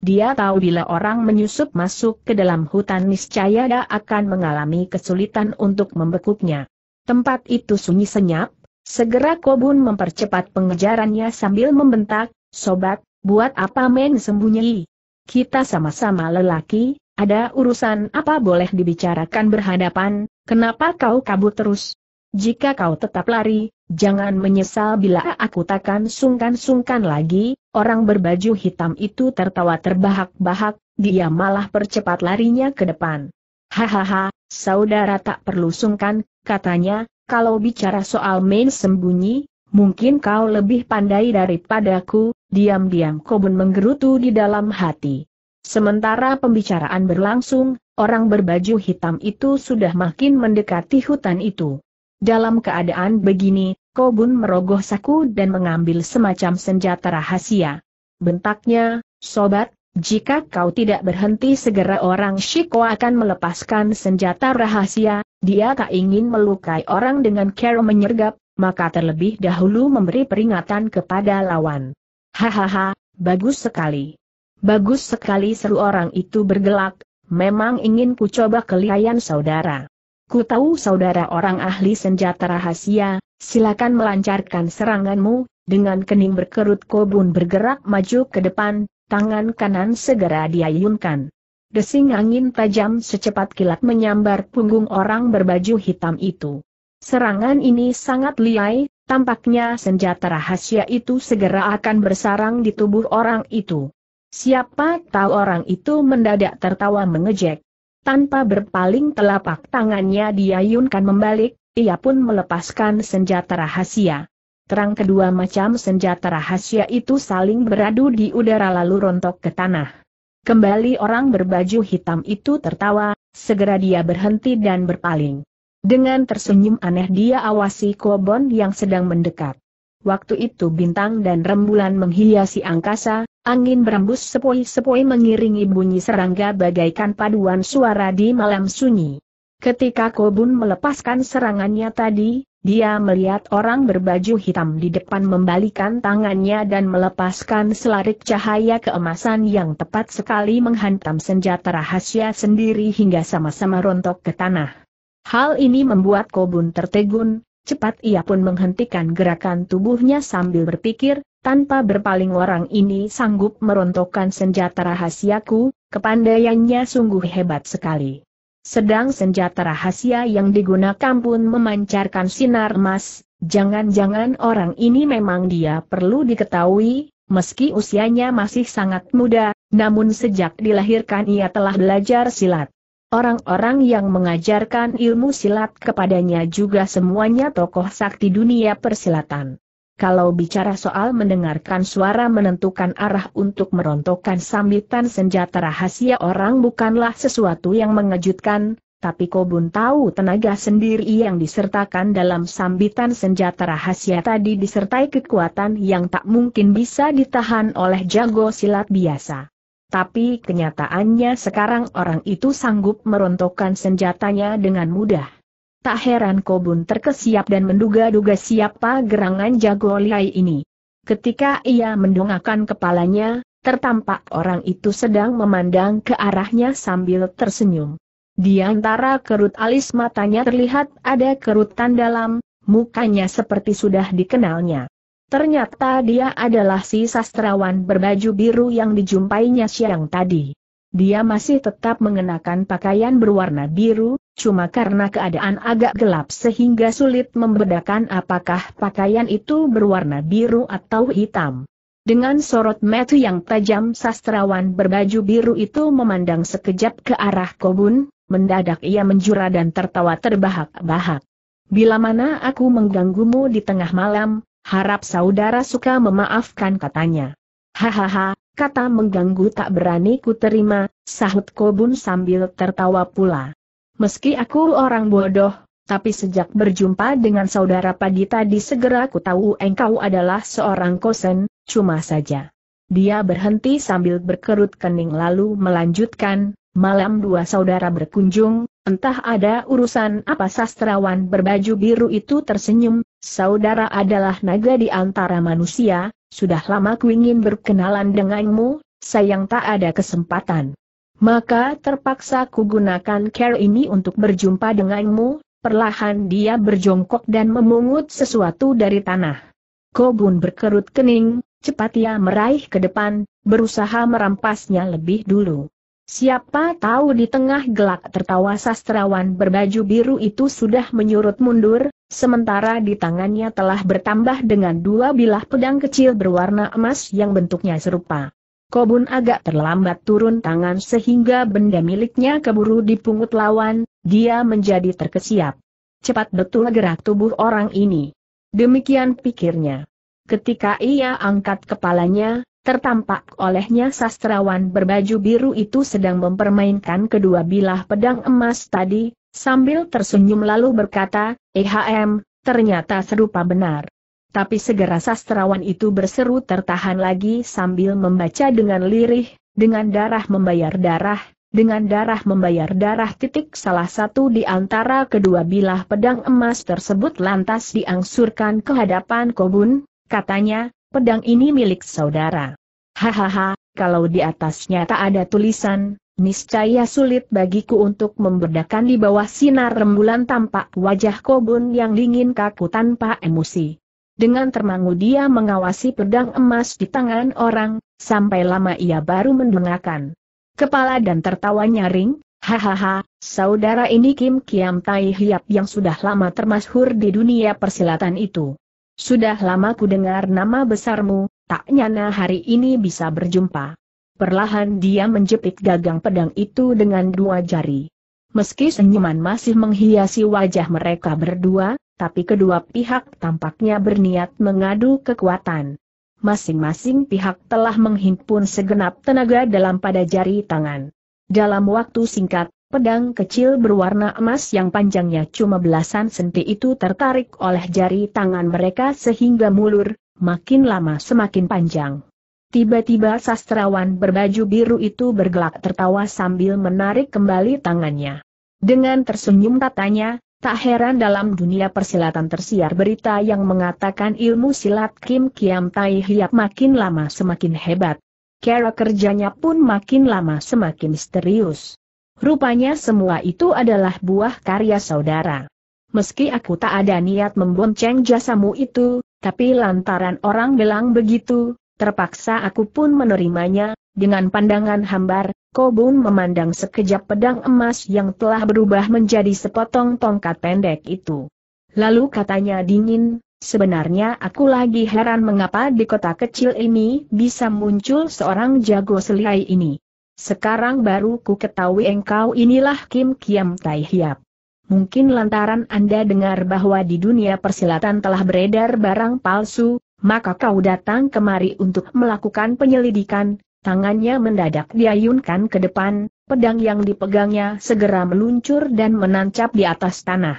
Dia tahu bila orang menyusup masuk ke dalam hutan niscaya dia akan mengalami kesulitan untuk membekuknya. Tempat itu sunyi senyap, segera Kobun mempercepat pengejarannya sambil membentak, Sobat, buat apa main sembunyi? Kita sama-sama lelaki, ada urusan apa boleh dibicarakan berhadapan, kenapa kau kabur terus? Jika kau tetap lari, jangan menyesal bila aku takkan sungkan-sungkan lagi, orang berbaju hitam itu tertawa terbahak-bahak, dia malah percepat larinya ke depan. Hahaha, saudara tak perlu sungkan, katanya, kalau bicara soal main sembunyi, mungkin kau lebih pandai daripadaku, diam-diam kau pun menggerutu di dalam hati. Sementara pembicaraan berlangsung, orang berbaju hitam itu sudah makin mendekati hutan itu. Dalam keadaan begini, Kobun merogoh saku dan mengambil semacam senjata rahasia. Bentaknya, sobat, jika kau tidak berhenti segera orang Shiko akan melepaskan senjata rahasia, dia tak ingin melukai orang dengan cara menyergap, maka terlebih dahulu memberi peringatan kepada lawan. Hahaha, bagus sekali. Bagus sekali seru orang itu bergelak, memang ingin ku coba kelihayan saudara. Ku tahu saudara orang ahli senjata rahasia, silakan melancarkan seranganmu, dengan kening berkerut kobun bergerak maju ke depan, tangan kanan segera diayunkan. Desing angin tajam secepat kilat menyambar punggung orang berbaju hitam itu. Serangan ini sangat liai, tampaknya senjata rahasia itu segera akan bersarang di tubuh orang itu. Siapa tahu orang itu mendadak tertawa mengejek. Tanpa berpaling telapak tangannya diayunkan membalik, ia pun melepaskan senjata rahasia. Terang kedua macam senjata rahasia itu saling beradu di udara lalu rontok ke tanah. Kembali orang berbaju hitam itu tertawa, segera dia berhenti dan berpaling. Dengan tersenyum aneh dia awasi Kobon yang sedang mendekat. Waktu itu bintang dan rembulan menghiasi angkasa, angin berembus sepoi-sepoi mengiringi bunyi serangga bagaikan paduan suara di malam sunyi. Ketika Kobun melepaskan serangannya tadi, dia melihat orang berbaju hitam di depan membalikan tangannya dan melepaskan selarik cahaya keemasan yang tepat sekali menghantam senjata rahasia sendiri hingga sama-sama rontok ke tanah. Hal ini membuat Kobun tertegun, cepat ia pun menghentikan gerakan tubuhnya sambil berpikir, tanpa berpaling orang ini sanggup merontokkan senjata rahasiaku, kepandaiannya sungguh hebat sekali. Sedang senjata rahasia yang digunakan pun memancarkan sinar emas, jangan-jangan orang ini memang dia perlu diketahui, meski usianya masih sangat muda, namun sejak dilahirkan ia telah belajar silat. Orang-orang yang mengajarkan ilmu silat kepadanya juga semuanya tokoh sakti dunia persilatan. Kalau bicara soal mendengarkan suara menentukan arah untuk merontokkan sambitan senjata rahasia orang bukanlah sesuatu yang mengejutkan, tapi Kobun tahu tenaga sendiri yang disertakan dalam sambitan senjata rahasia tadi disertai kekuatan yang tak mungkin bisa ditahan oleh jago silat biasa tapi kenyataannya sekarang orang itu sanggup merontokkan senjatanya dengan mudah. Tak heran Kobun terkesiap dan menduga-duga siapa gerangan jago liai ini. Ketika ia mendongakkan kepalanya, tertampak orang itu sedang memandang ke arahnya sambil tersenyum. Di antara kerut alis matanya terlihat ada kerutan dalam, mukanya seperti sudah dikenalnya. Ternyata dia adalah si sastrawan berbaju biru yang dijumpainya siang tadi. Dia masih tetap mengenakan pakaian berwarna biru, cuma karena keadaan agak gelap sehingga sulit membedakan apakah pakaian itu berwarna biru atau hitam. Dengan sorot mata yang tajam sastrawan berbaju biru itu memandang sekejap ke arah kobun, mendadak ia menjura dan tertawa terbahak-bahak. Bila mana aku mengganggumu di tengah malam, Harap saudara suka memaafkan katanya. Hahaha, kata mengganggu tak berani ku terima, sahut Kobun sambil tertawa pula. Meski aku orang bodoh, tapi sejak berjumpa dengan saudara pagi tadi segera ku tahu engkau adalah seorang kosen, cuma saja. Dia berhenti sambil berkerut kening lalu melanjutkan, malam dua saudara berkunjung, entah ada urusan apa sastrawan berbaju biru itu tersenyum, Saudara adalah naga di antara manusia, sudah lama kuingin berkenalan denganmu, sayang tak ada kesempatan. Maka terpaksa kugunakan care ini untuk berjumpa denganmu, perlahan dia berjongkok dan memungut sesuatu dari tanah. Kobun berkerut kening, cepat ia meraih ke depan, berusaha merampasnya lebih dulu. Siapa tahu di tengah gelak tertawa sastrawan berbaju biru itu sudah menyurut mundur, sementara di tangannya telah bertambah dengan dua bilah pedang kecil berwarna emas yang bentuknya serupa. Kobun agak terlambat turun tangan sehingga benda miliknya keburu dipungut lawan, dia menjadi terkesiap. Cepat betul gerak tubuh orang ini. Demikian pikirnya. Ketika ia angkat kepalanya, Tertampak olehnya sastrawan berbaju biru itu sedang mempermainkan kedua bilah pedang emas tadi, sambil tersenyum lalu berkata, EHM, ternyata serupa benar. Tapi segera sastrawan itu berseru tertahan lagi sambil membaca dengan lirih, dengan darah membayar darah, dengan darah membayar darah titik salah satu di antara kedua bilah pedang emas tersebut lantas diangsurkan ke hadapan kobun, katanya, pedang ini milik saudara. Hahaha, kalau di atasnya tak ada tulisan, niscaya sulit bagiku untuk membedakan di bawah sinar rembulan tampak wajah kobun yang dingin kaku tanpa emosi. Dengan termangu dia mengawasi pedang emas di tangan orang, sampai lama ia baru mendengarkan. Kepala dan tertawa nyaring, hahaha, saudara ini Kim Kiam Tai Hiap yang sudah lama termasyhur di dunia persilatan itu. Sudah lama ku dengar nama besarmu, tak nyana hari ini bisa berjumpa. Perlahan dia menjepit gagang pedang itu dengan dua jari. Meski senyuman masih menghiasi wajah mereka berdua, tapi kedua pihak tampaknya berniat mengadu kekuatan. Masing-masing pihak telah menghimpun segenap tenaga dalam pada jari tangan. Dalam waktu singkat, Pedang kecil berwarna emas yang panjangnya cuma belasan senti itu tertarik oleh jari tangan mereka sehingga mulur, makin lama semakin panjang. Tiba-tiba sastrawan berbaju biru itu bergelak tertawa sambil menarik kembali tangannya. Dengan tersenyum katanya, tak heran dalam dunia persilatan tersiar berita yang mengatakan ilmu silat Kim Kiam Tai Hiap makin lama semakin hebat. Cara kerjanya pun makin lama semakin misterius. Rupanya semua itu adalah buah karya saudara. Meski aku tak ada niat membonceng jasamu itu, tapi lantaran orang bilang begitu, terpaksa aku pun menerimanya, dengan pandangan hambar, Kobun memandang sekejap pedang emas yang telah berubah menjadi sepotong tongkat pendek itu. Lalu katanya dingin, sebenarnya aku lagi heran mengapa di kota kecil ini bisa muncul seorang jago selihai ini. Sekarang baru ku ketahui engkau inilah Kim Kiam Tai Hiap. Mungkin lantaran Anda dengar bahwa di dunia persilatan telah beredar barang palsu, maka kau datang kemari untuk melakukan penyelidikan, tangannya mendadak diayunkan ke depan, pedang yang dipegangnya segera meluncur dan menancap di atas tanah.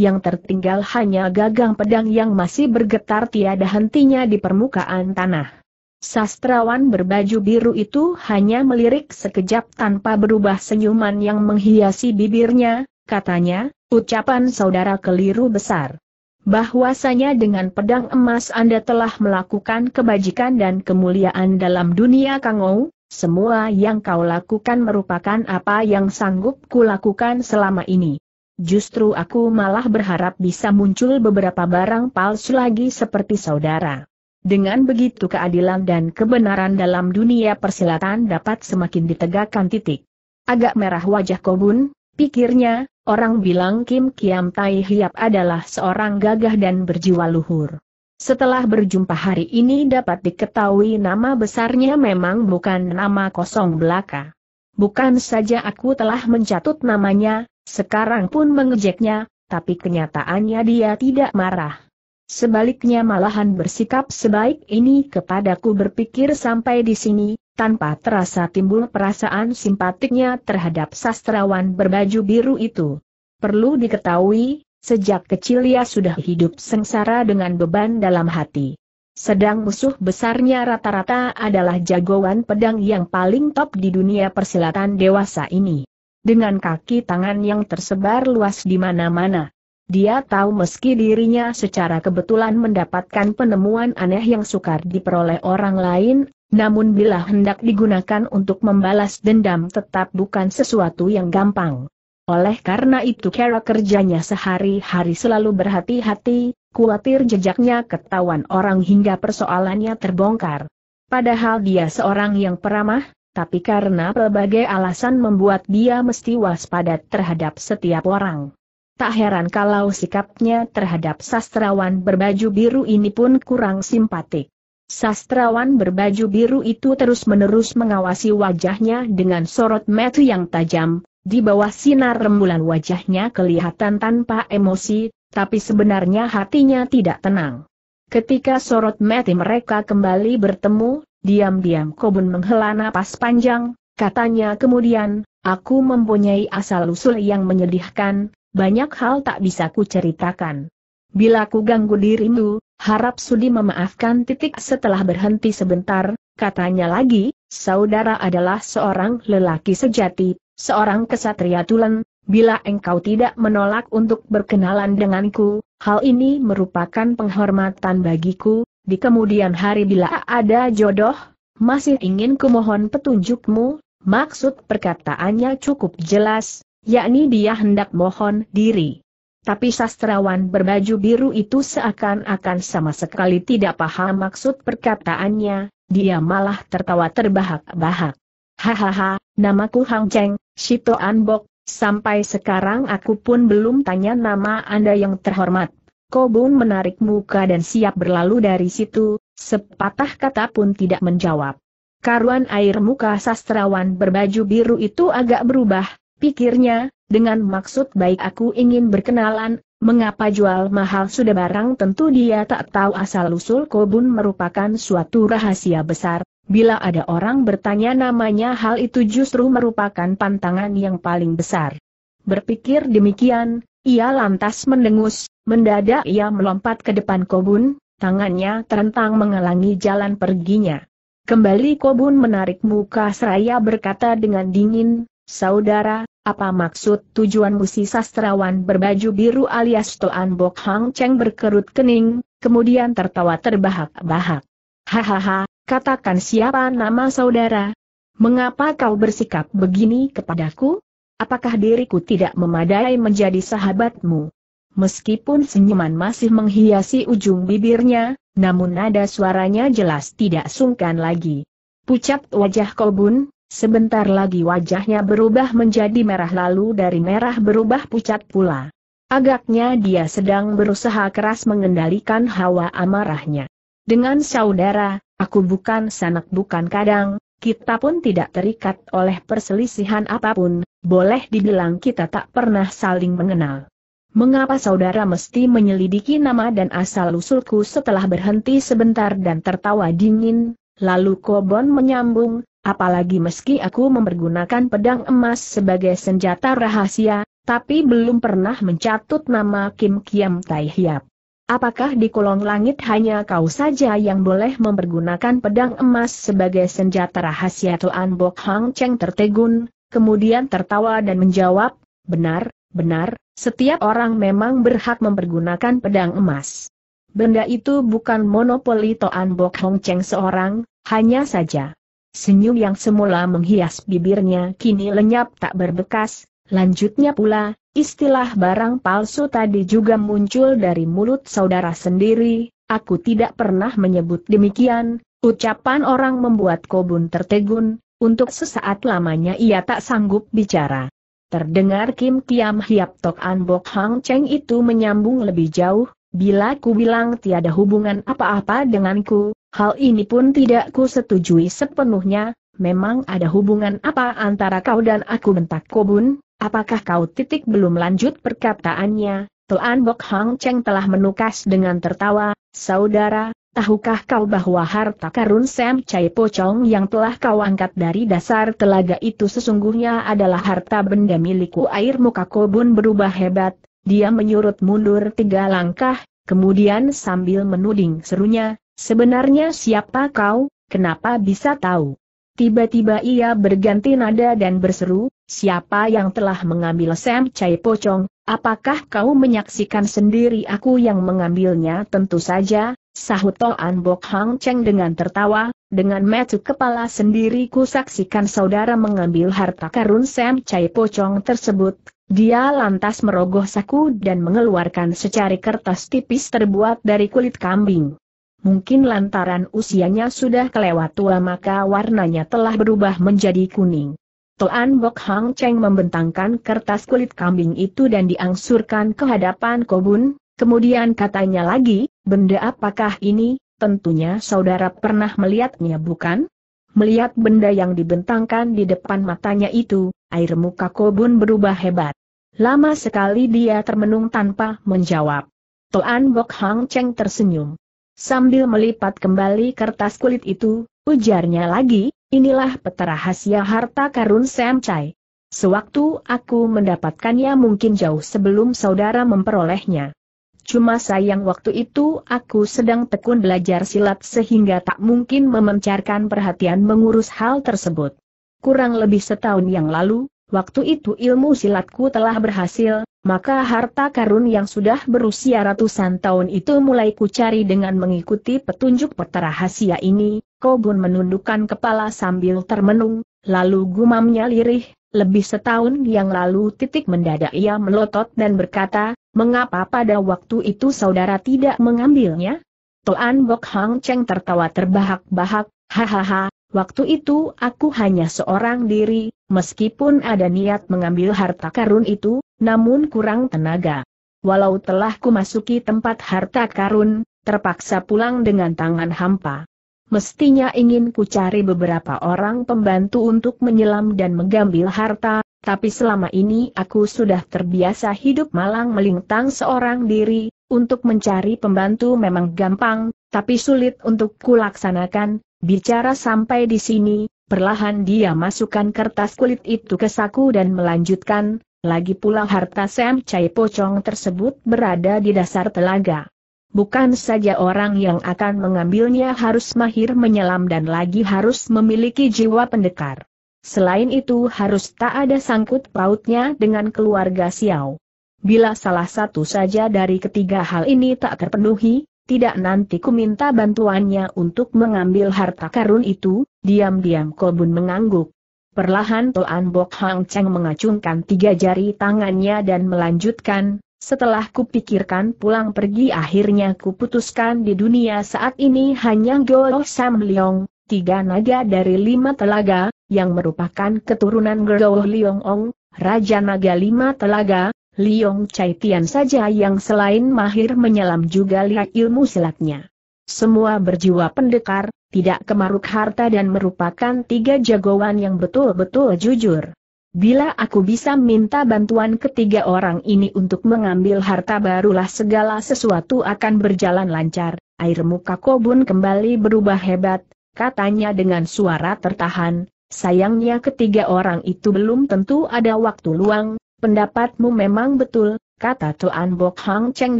Yang tertinggal hanya gagang pedang yang masih bergetar tiada hentinya di permukaan tanah. Sastrawan berbaju biru itu hanya melirik sekejap tanpa berubah senyuman yang menghiasi bibirnya, katanya, ucapan saudara keliru besar. Bahwasanya dengan pedang emas Anda telah melakukan kebajikan dan kemuliaan dalam dunia Kangou, semua yang kau lakukan merupakan apa yang sanggup kulakukan selama ini. Justru aku malah berharap bisa muncul beberapa barang palsu lagi seperti saudara. Dengan begitu keadilan dan kebenaran dalam dunia persilatan dapat semakin ditegakkan titik. Agak merah wajah Kobun, pikirnya, orang bilang Kim Kiam Tai Hiap adalah seorang gagah dan berjiwa luhur. Setelah berjumpa hari ini dapat diketahui nama besarnya memang bukan nama kosong belaka. Bukan saja aku telah mencatut namanya, sekarang pun mengejeknya, tapi kenyataannya dia tidak marah. Sebaliknya malahan bersikap sebaik ini kepadaku berpikir sampai di sini, tanpa terasa timbul perasaan simpatiknya terhadap sastrawan berbaju biru itu. Perlu diketahui, sejak kecil ia sudah hidup sengsara dengan beban dalam hati. Sedang musuh besarnya rata-rata adalah jagoan pedang yang paling top di dunia persilatan dewasa ini. Dengan kaki tangan yang tersebar luas di mana-mana, dia tahu meski dirinya secara kebetulan mendapatkan penemuan aneh yang sukar diperoleh orang lain, namun bila hendak digunakan untuk membalas dendam tetap bukan sesuatu yang gampang. Oleh karena itu cara kerjanya sehari-hari selalu berhati-hati, khawatir jejaknya ketahuan orang hingga persoalannya terbongkar. Padahal dia seorang yang peramah, tapi karena berbagai alasan membuat dia mesti waspada terhadap setiap orang. Tak heran kalau sikapnya terhadap sastrawan berbaju biru ini pun kurang simpatik. Sastrawan berbaju biru itu terus-menerus mengawasi wajahnya dengan sorot mata yang tajam, di bawah sinar rembulan wajahnya kelihatan tanpa emosi, tapi sebenarnya hatinya tidak tenang. Ketika sorot mata mereka kembali bertemu, diam-diam Kobun menghela napas panjang, katanya kemudian, aku mempunyai asal-usul yang menyedihkan, banyak hal tak bisa kuceritakan. Bila ku ganggu dirimu, harap Sudi memaafkan titik setelah berhenti sebentar, katanya lagi, saudara adalah seorang lelaki sejati, seorang kesatria tulen, bila engkau tidak menolak untuk berkenalan denganku, hal ini merupakan penghormatan bagiku, di kemudian hari bila ada jodoh, masih ingin kumohon petunjukmu, maksud perkataannya cukup jelas, yakni dia hendak mohon diri. Tapi sastrawan berbaju biru itu seakan-akan sama sekali tidak paham maksud perkataannya, dia malah tertawa terbahak-bahak. Hahaha, namaku Hang Cheng, Shito Anbok, sampai sekarang aku pun belum tanya nama Anda yang terhormat. Kobun menarik muka dan siap berlalu dari situ, sepatah kata pun tidak menjawab. Karuan air muka sastrawan berbaju biru itu agak berubah, Pikirnya, dengan maksud baik aku ingin berkenalan, mengapa jual mahal sudah barang tentu dia tak tahu asal-usul kobun merupakan suatu rahasia besar, bila ada orang bertanya namanya hal itu justru merupakan pantangan yang paling besar. Berpikir demikian, ia lantas mendengus, mendadak ia melompat ke depan kobun, tangannya terentang menghalangi jalan perginya. Kembali kobun menarik muka seraya berkata dengan dingin, Saudara, apa maksud tujuanmu si sastrawan berbaju biru alias Toan Bok Hang Cheng berkerut kening, kemudian tertawa terbahak-bahak. Hahaha, katakan siapa nama saudara? Mengapa kau bersikap begini kepadaku? Apakah diriku tidak memadai menjadi sahabatmu? Meskipun senyuman masih menghiasi ujung bibirnya, namun nada suaranya jelas tidak sungkan lagi. Pucat wajah Kobun. Sebentar lagi wajahnya berubah menjadi merah lalu dari merah berubah pucat pula. Agaknya dia sedang berusaha keras mengendalikan hawa amarahnya. Dengan saudara, aku bukan sanak bukan kadang, kita pun tidak terikat oleh perselisihan apapun, boleh dibilang kita tak pernah saling mengenal. Mengapa saudara mesti menyelidiki nama dan asal-usulku setelah berhenti sebentar dan tertawa dingin, lalu Kobon menyambung, Apalagi meski aku mempergunakan pedang emas sebagai senjata rahasia, tapi belum pernah mencatut nama Kim Kiam Tai Hiap. Apakah di kolong langit hanya kau saja yang boleh mempergunakan pedang emas sebagai senjata rahasia Tuan Bok Hang Cheng tertegun, kemudian tertawa dan menjawab, benar, benar, setiap orang memang berhak mempergunakan pedang emas. Benda itu bukan monopoli tuan Bok Hong Cheng seorang, hanya saja. Senyum yang semula menghias bibirnya kini lenyap tak berbekas, lanjutnya pula, istilah barang palsu tadi juga muncul dari mulut saudara sendiri, aku tidak pernah menyebut demikian, ucapan orang membuat kobun tertegun, untuk sesaat lamanya ia tak sanggup bicara. Terdengar Kim Kiam Hiap Tok An Bok Hang Cheng itu menyambung lebih jauh, bila ku bilang tiada hubungan apa-apa denganku, Hal ini pun tidak ku setujui sepenuhnya, memang ada hubungan apa antara kau dan aku mentak Kobun, apakah kau titik belum lanjut perkataannya, Tuan Bok Hang Cheng telah menukas dengan tertawa, saudara, tahukah kau bahwa harta karun Sam Chai Pocong yang telah kau angkat dari dasar telaga itu sesungguhnya adalah harta benda milikku air muka Kobun berubah hebat, dia menyurut mundur tiga langkah, kemudian sambil menuding serunya, Sebenarnya siapa kau, kenapa bisa tahu? Tiba-tiba ia berganti nada dan berseru, siapa yang telah mengambil Sam Chai Pocong, apakah kau menyaksikan sendiri aku yang mengambilnya? Tentu saja, sahut Toan Bok Hang Cheng dengan tertawa, dengan metu kepala sendiri ku saksikan saudara mengambil harta karun Sam Chai Pocong tersebut. Dia lantas merogoh saku dan mengeluarkan secari kertas tipis terbuat dari kulit kambing. Mungkin lantaran usianya sudah kelewat tua maka warnanya telah berubah menjadi kuning. Toan Bok Hang Cheng membentangkan kertas kulit kambing itu dan diangsurkan ke hadapan Kobun, kemudian katanya lagi, benda apakah ini, tentunya saudara pernah melihatnya bukan? Melihat benda yang dibentangkan di depan matanya itu, air muka Kobun berubah hebat. Lama sekali dia termenung tanpa menjawab. Toan Bok Hang Cheng tersenyum. Sambil melipat kembali kertas kulit itu, ujarnya lagi, inilah peta rahasia harta karun Sam Chai. Sewaktu aku mendapatkannya mungkin jauh sebelum saudara memperolehnya. Cuma sayang waktu itu aku sedang tekun belajar silat sehingga tak mungkin memencarkan perhatian mengurus hal tersebut. Kurang lebih setahun yang lalu, Waktu itu ilmu silatku telah berhasil, maka harta karun yang sudah berusia ratusan tahun itu mulai kucari dengan mengikuti petunjuk peta rahasia ini, Kobun menundukkan kepala sambil termenung, lalu gumamnya lirih, lebih setahun yang lalu titik mendadak ia melotot dan berkata, mengapa pada waktu itu saudara tidak mengambilnya? Toan Bok Hang Cheng tertawa terbahak-bahak, hahaha, waktu itu aku hanya seorang diri, Meskipun ada niat mengambil harta karun itu, namun kurang tenaga. Walau telah kumasuki tempat harta karun, terpaksa pulang dengan tangan hampa. Mestinya ingin ku cari beberapa orang pembantu untuk menyelam dan mengambil harta, tapi selama ini aku sudah terbiasa hidup malang melintang seorang diri, untuk mencari pembantu memang gampang, tapi sulit untuk kulaksanakan, bicara sampai di sini, Perlahan dia masukkan kertas kulit itu ke saku dan melanjutkan, lagi pula harta Sam Chai Pocong tersebut berada di dasar telaga. Bukan saja orang yang akan mengambilnya harus mahir menyelam dan lagi harus memiliki jiwa pendekar. Selain itu harus tak ada sangkut pautnya dengan keluarga Xiao. Bila salah satu saja dari ketiga hal ini tak terpenuhi, tidak nanti ku minta bantuannya untuk mengambil harta karun itu, diam-diam Kobun mengangguk. Perlahan Toan Bok Hang Cheng mengacungkan tiga jari tangannya dan melanjutkan, setelah kupikirkan pulang pergi akhirnya kuputuskan di dunia saat ini hanya Goh Sam Leong, tiga naga dari lima telaga, yang merupakan keturunan Goh Leong Ong, Raja Naga Lima Telaga, Liong Chai Tian saja yang selain mahir menyelam juga lihat ilmu silatnya. Semua berjiwa pendekar, tidak kemaruk harta dan merupakan tiga jagoan yang betul-betul jujur. Bila aku bisa minta bantuan ketiga orang ini untuk mengambil harta barulah segala sesuatu akan berjalan lancar, air muka Kobun kembali berubah hebat, katanya dengan suara tertahan, sayangnya ketiga orang itu belum tentu ada waktu luang, Pendapatmu memang betul, kata Tuan Bok Hang Cheng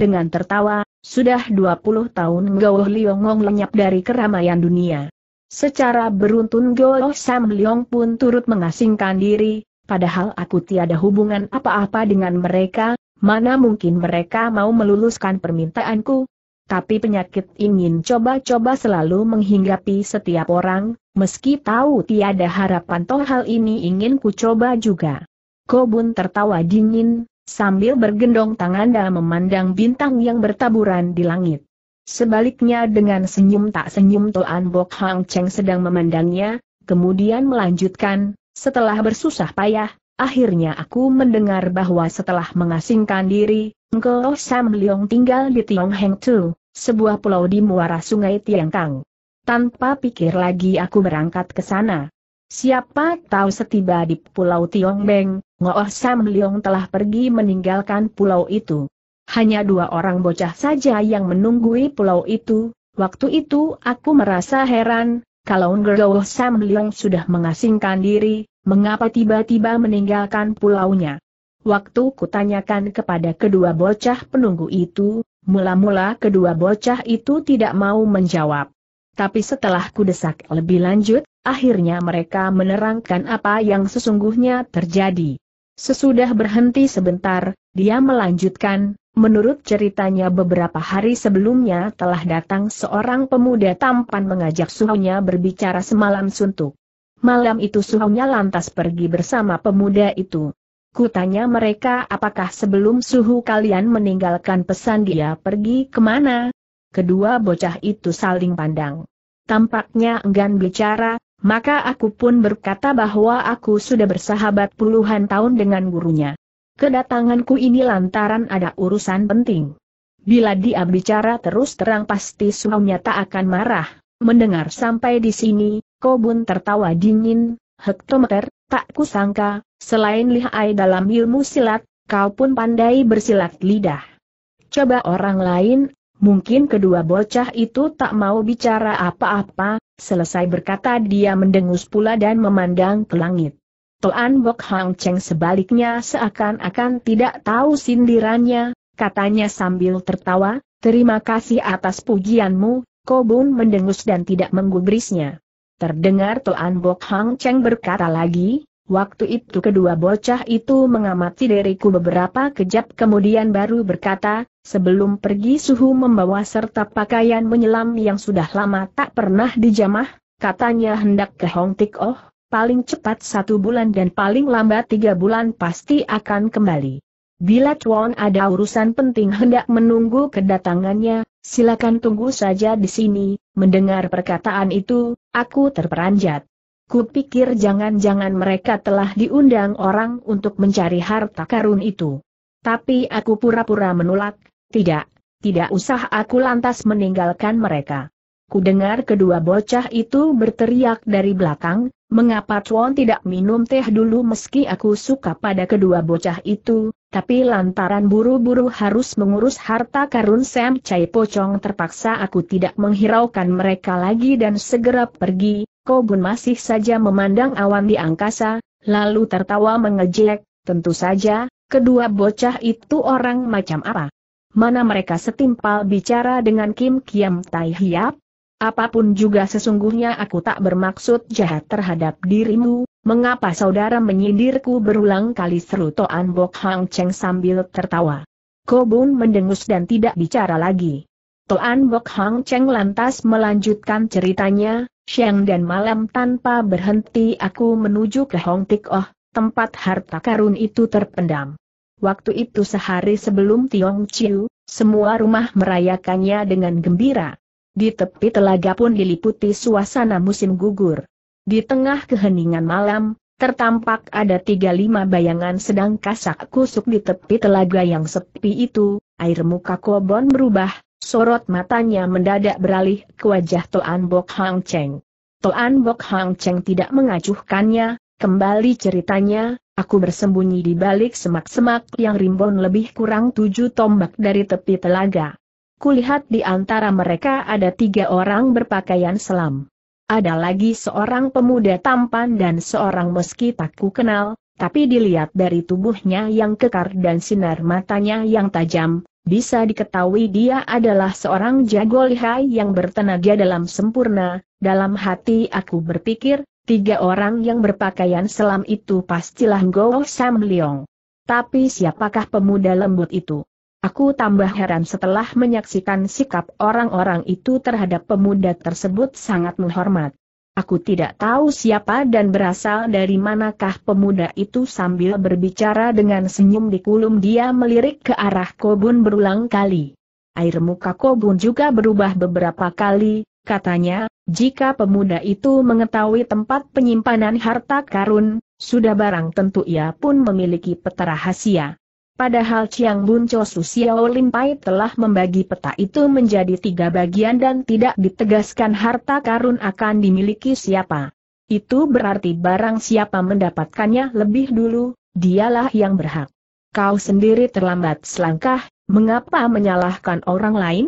dengan tertawa, sudah 20 tahun Gao Liongong lenyap dari keramaian dunia. Secara beruntun Goh Sam Leong pun turut mengasingkan diri, padahal aku tiada hubungan apa-apa dengan mereka, mana mungkin mereka mau meluluskan permintaanku. Tapi penyakit ingin coba-coba selalu menghinggapi setiap orang, meski tahu tiada harapan toh hal ini ingin ku coba juga. Kobun tertawa dingin, sambil bergendong tangannya memandang bintang yang bertaburan di langit. Sebaliknya dengan senyum tak senyum Toan Bok Hang Cheng sedang memandangnya, kemudian melanjutkan, setelah bersusah payah, akhirnya aku mendengar bahwa setelah mengasingkan diri, Engkau Sam Leong tinggal di Tiong Heng Tu, sebuah pulau di muara sungai Tiangkang. Tanpa pikir lagi aku berangkat ke sana. Siapa tahu setiba di pulau Tiong Beng, Ngoh Sam Leong telah pergi meninggalkan pulau itu. Hanya dua orang bocah saja yang menunggui pulau itu, waktu itu aku merasa heran, kalau Ngoh Sam Leong sudah mengasingkan diri, mengapa tiba-tiba meninggalkan pulaunya. Waktu kutanyakan kepada kedua bocah penunggu itu, mula-mula kedua bocah itu tidak mau menjawab. Tapi setelah kudesak lebih lanjut, akhirnya mereka menerangkan apa yang sesungguhnya terjadi. Sesudah berhenti sebentar, dia melanjutkan, menurut ceritanya beberapa hari sebelumnya telah datang seorang pemuda tampan mengajak suhunya berbicara semalam suntuk. Malam itu suhunya lantas pergi bersama pemuda itu. Kutanya mereka apakah sebelum suhu kalian meninggalkan pesan dia pergi kemana? Kedua bocah itu saling pandang. Tampaknya enggan bicara, maka aku pun berkata bahwa aku sudah bersahabat puluhan tahun dengan gurunya. Kedatanganku ini lantaran ada urusan penting. Bila dia bicara terus terang pasti suaminya tak akan marah. Mendengar sampai di sini, Kobun tertawa dingin, hektometer, tak kusangka, selain lihai dalam ilmu silat, kau pun pandai bersilat lidah. Coba orang lain, mungkin kedua bocah itu tak mau bicara apa-apa, Selesai berkata dia mendengus pula dan memandang ke langit. Toan Bok Hang Cheng sebaliknya seakan-akan tidak tahu sindirannya, katanya sambil tertawa, terima kasih atas pujianmu, Kobun mendengus dan tidak menggubrisnya. Terdengar Toan Bok Hang Cheng berkata lagi, Waktu itu kedua bocah itu mengamati diriku beberapa kejap kemudian baru berkata, sebelum pergi suhu membawa serta pakaian menyelam yang sudah lama tak pernah dijamah, katanya hendak ke Hong Tik Oh, paling cepat satu bulan dan paling lambat tiga bulan pasti akan kembali. Bila Chuan ada urusan penting hendak menunggu kedatangannya, silakan tunggu saja di sini, mendengar perkataan itu, aku terperanjat. Kupikir jangan-jangan mereka telah diundang orang untuk mencari harta karun itu. Tapi aku pura-pura menolak, tidak, tidak usah aku lantas meninggalkan mereka. Ku dengar kedua bocah itu berteriak dari belakang, mengapa Chuan tidak minum teh dulu meski aku suka pada kedua bocah itu, tapi lantaran buru-buru harus mengurus harta karun Sam Chai Pocong terpaksa aku tidak menghiraukan mereka lagi dan segera pergi, Kobun masih saja memandang awan di angkasa, lalu tertawa mengejek, tentu saja, kedua bocah itu orang macam apa? Mana mereka setimpal bicara dengan Kim Kiam Tai Hiap? Apapun juga sesungguhnya aku tak bermaksud jahat terhadap dirimu, mengapa saudara menyindirku berulang kali seru Toan Bok Hang Cheng sambil tertawa. Kobun mendengus dan tidak bicara lagi. Toan Bok Hang Cheng lantas melanjutkan ceritanya, siang dan malam tanpa berhenti aku menuju ke Hong Tik Oh, tempat harta karun itu terpendam. Waktu itu sehari sebelum Tiong Chiu, semua rumah merayakannya dengan gembira. Di tepi telaga pun diliputi suasana musim gugur. Di tengah keheningan malam, tertampak ada tiga lima bayangan sedang kasak kusuk di tepi telaga yang sepi itu, air muka kobon berubah, Sorot matanya mendadak beralih ke wajah Toan Bok Hang Cheng. Toan Bok Hang Cheng tidak mengacuhkannya, kembali ceritanya, aku bersembunyi di balik semak-semak yang rimbun lebih kurang tujuh tombak dari tepi telaga. Kulihat di antara mereka ada tiga orang berpakaian selam. Ada lagi seorang pemuda tampan dan seorang meski tak ku kenal, tapi dilihat dari tubuhnya yang kekar dan sinar matanya yang tajam, bisa diketahui dia adalah seorang jago lihai yang bertenaga dalam sempurna, dalam hati aku berpikir, tiga orang yang berpakaian selam itu pastilah Goh Sam Leong. Tapi siapakah pemuda lembut itu? Aku tambah heran setelah menyaksikan sikap orang-orang itu terhadap pemuda tersebut sangat menghormat. Aku tidak tahu siapa dan berasal dari manakah pemuda itu sambil berbicara dengan senyum di kulum dia melirik ke arah Kobun berulang kali. Air muka Kobun juga berubah beberapa kali, katanya, jika pemuda itu mengetahui tempat penyimpanan harta karun, sudah barang tentu ia pun memiliki peta rahasia. Padahal Chiang Bun Cho Su Xiao Lim telah membagi peta itu menjadi tiga bagian dan tidak ditegaskan harta karun akan dimiliki siapa. Itu berarti barang siapa mendapatkannya lebih dulu, dialah yang berhak. Kau sendiri terlambat selangkah, mengapa menyalahkan orang lain?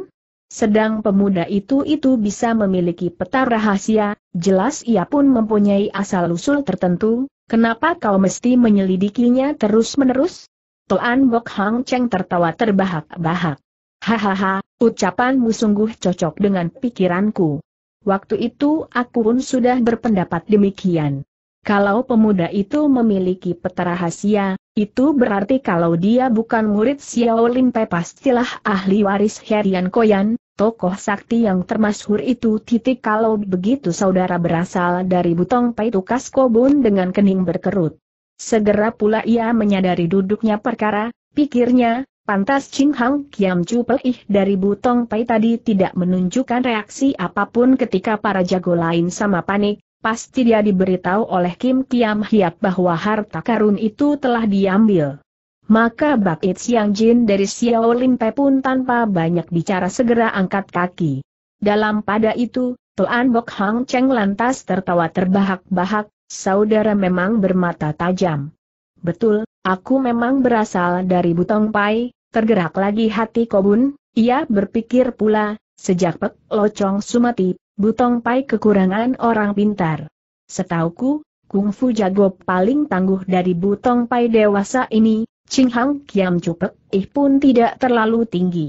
Sedang pemuda itu-itu bisa memiliki peta rahasia, jelas ia pun mempunyai asal-usul tertentu, kenapa kau mesti menyelidikinya terus-menerus? Toan Bok Hang Cheng tertawa terbahak-bahak. Hahaha, ucapanmu sungguh cocok dengan pikiranku. Waktu itu aku pun sudah berpendapat demikian. Kalau pemuda itu memiliki peta rahasia, itu berarti kalau dia bukan murid Xiao Pei pastilah ahli waris Herian Koyan, tokoh sakti yang termasyhur itu. Titik kalau begitu saudara berasal dari Butong Pai Tukas Kobun dengan kening berkerut. Segera pula ia menyadari duduknya perkara, pikirnya, pantas Ching Hang Kiam Chu Pelih dari Butong Pai tadi tidak menunjukkan reaksi apapun ketika para jago lain sama panik, pasti dia diberitahu oleh Kim Kiam Hiap bahwa harta karun itu telah diambil. Maka Bak It Siang Jin dari Xiao Lim Pe pun tanpa banyak bicara segera angkat kaki. Dalam pada itu, Tuan Bok Hang Cheng lantas tertawa terbahak-bahak, Saudara memang bermata tajam. Betul, aku memang berasal dari Butong Pai, tergerak lagi hati Kobun, ia berpikir pula, sejak Pek Locong Sumati, Butong Pai kekurangan orang pintar. Setauku, kungfu jago paling tangguh dari Butong Pai dewasa ini, Ching Hang Kiam Cupek Ih pun tidak terlalu tinggi.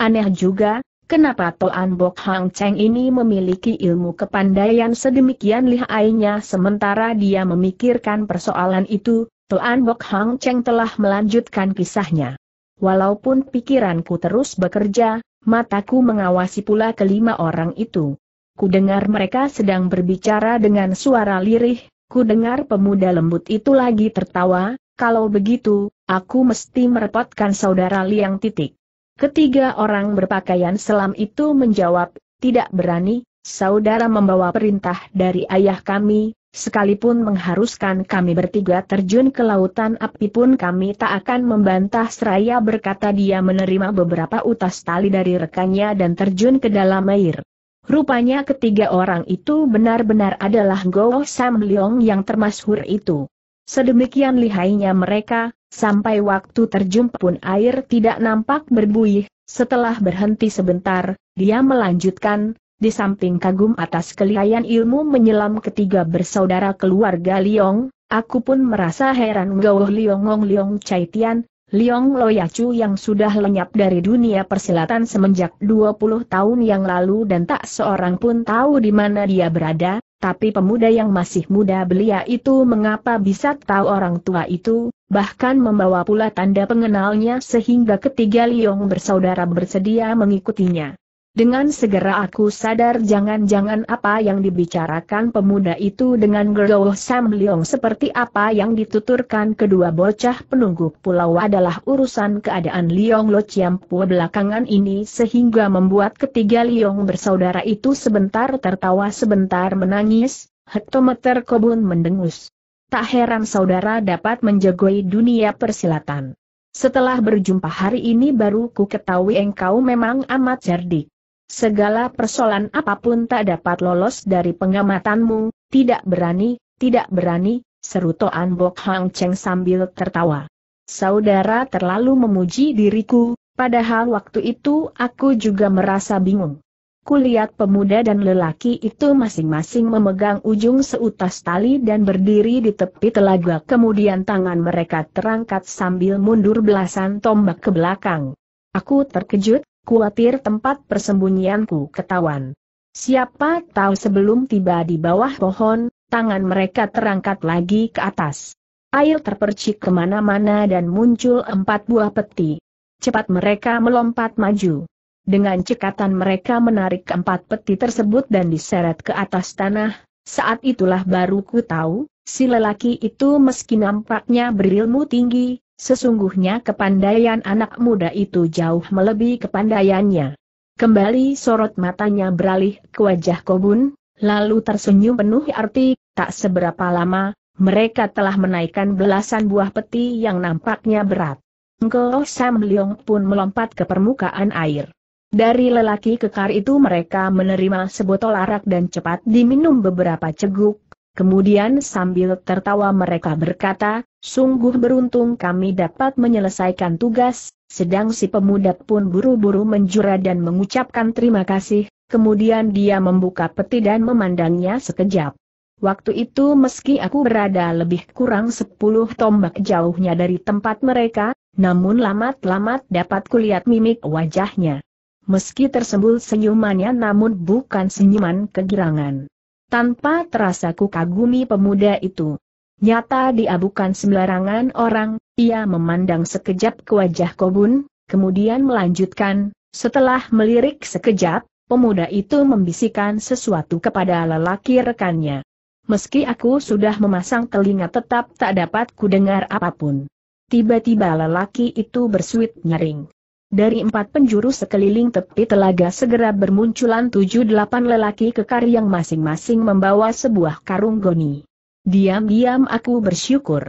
Aneh juga, Kenapa Toan Bok Hang Cheng ini memiliki ilmu kepandaian sedemikian lihainya sementara dia memikirkan persoalan itu, Toan Bok Hang Cheng telah melanjutkan kisahnya. Walaupun pikiranku terus bekerja, mataku mengawasi pula kelima orang itu. Ku dengar mereka sedang berbicara dengan suara lirih, ku dengar pemuda lembut itu lagi tertawa, kalau begitu, aku mesti merepotkan saudara Liang titik. Ketiga orang berpakaian selam itu menjawab, tidak berani, saudara membawa perintah dari ayah kami, sekalipun mengharuskan kami bertiga terjun ke lautan api pun kami tak akan membantah seraya berkata dia menerima beberapa utas tali dari rekannya dan terjun ke dalam air. Rupanya ketiga orang itu benar-benar adalah Goh Sam Leong yang termasyhur itu. Sedemikian lihainya mereka, Sampai waktu terjun pun air tidak nampak berbuih, setelah berhenti sebentar, dia melanjutkan, di samping kagum atas kelihayan ilmu menyelam ketiga bersaudara keluarga Liong, aku pun merasa heran Gauh Liongong Liong Caitian, Tian, Liong Loyacu yang sudah lenyap dari dunia persilatan semenjak 20 tahun yang lalu dan tak seorang pun tahu di mana dia berada, tapi pemuda yang masih muda belia itu mengapa bisa tahu orang tua itu, bahkan membawa pula tanda pengenalnya sehingga ketiga Liong bersaudara bersedia mengikutinya. Dengan segera aku sadar jangan-jangan apa yang dibicarakan pemuda itu dengan Gerdow Sam Liong seperti apa yang dituturkan kedua bocah penunggu pulau adalah urusan keadaan Liong Lo Chiampu belakangan ini sehingga membuat ketiga Liong bersaudara itu sebentar tertawa sebentar menangis, hektometer kobun mendengus tak heran saudara dapat menjagoi dunia persilatan. Setelah berjumpa hari ini baru ku ketahui engkau memang amat cerdik. Segala persoalan apapun tak dapat lolos dari pengamatanmu, tidak berani, tidak berani, seru Toan Bok Hang Cheng sambil tertawa. Saudara terlalu memuji diriku, padahal waktu itu aku juga merasa bingung. Kulihat pemuda dan lelaki itu masing-masing memegang ujung seutas tali dan berdiri di tepi telaga kemudian tangan mereka terangkat sambil mundur belasan tombak ke belakang. Aku terkejut, khawatir tempat persembunyianku ketahuan. Siapa tahu sebelum tiba di bawah pohon, tangan mereka terangkat lagi ke atas. Air terpercik kemana-mana dan muncul empat buah peti. Cepat mereka melompat maju. Dengan cekatan mereka menarik keempat peti tersebut dan diseret ke atas tanah, saat itulah baru ku tahu, si lelaki itu meski nampaknya berilmu tinggi, sesungguhnya kepandaian anak muda itu jauh melebihi kepandaiannya. Kembali sorot matanya beralih ke wajah kobun, lalu tersenyum penuh arti, tak seberapa lama, mereka telah menaikkan belasan buah peti yang nampaknya berat. Engkau Sam Leong pun melompat ke permukaan air. Dari lelaki kekar itu mereka menerima sebotol arak dan cepat diminum beberapa ceguk, kemudian sambil tertawa mereka berkata, sungguh beruntung kami dapat menyelesaikan tugas, sedang si pemuda pun buru-buru menjura dan mengucapkan terima kasih, kemudian dia membuka peti dan memandangnya sekejap. Waktu itu meski aku berada lebih kurang sepuluh tombak jauhnya dari tempat mereka, namun lamat-lamat dapat kulihat mimik wajahnya meski tersembul senyumannya namun bukan senyuman kegirangan. Tanpa terasa ku kagumi pemuda itu. Nyata dia bukan sembarangan orang, ia memandang sekejap ke wajah kobun, kemudian melanjutkan, setelah melirik sekejap, pemuda itu membisikkan sesuatu kepada lelaki rekannya. Meski aku sudah memasang telinga tetap tak dapat ku dengar apapun. Tiba-tiba lelaki itu bersuit nyaring. Dari empat penjuru sekeliling tepi telaga segera bermunculan tujuh delapan lelaki kekar yang masing-masing membawa sebuah karung goni. Diam-diam aku bersyukur.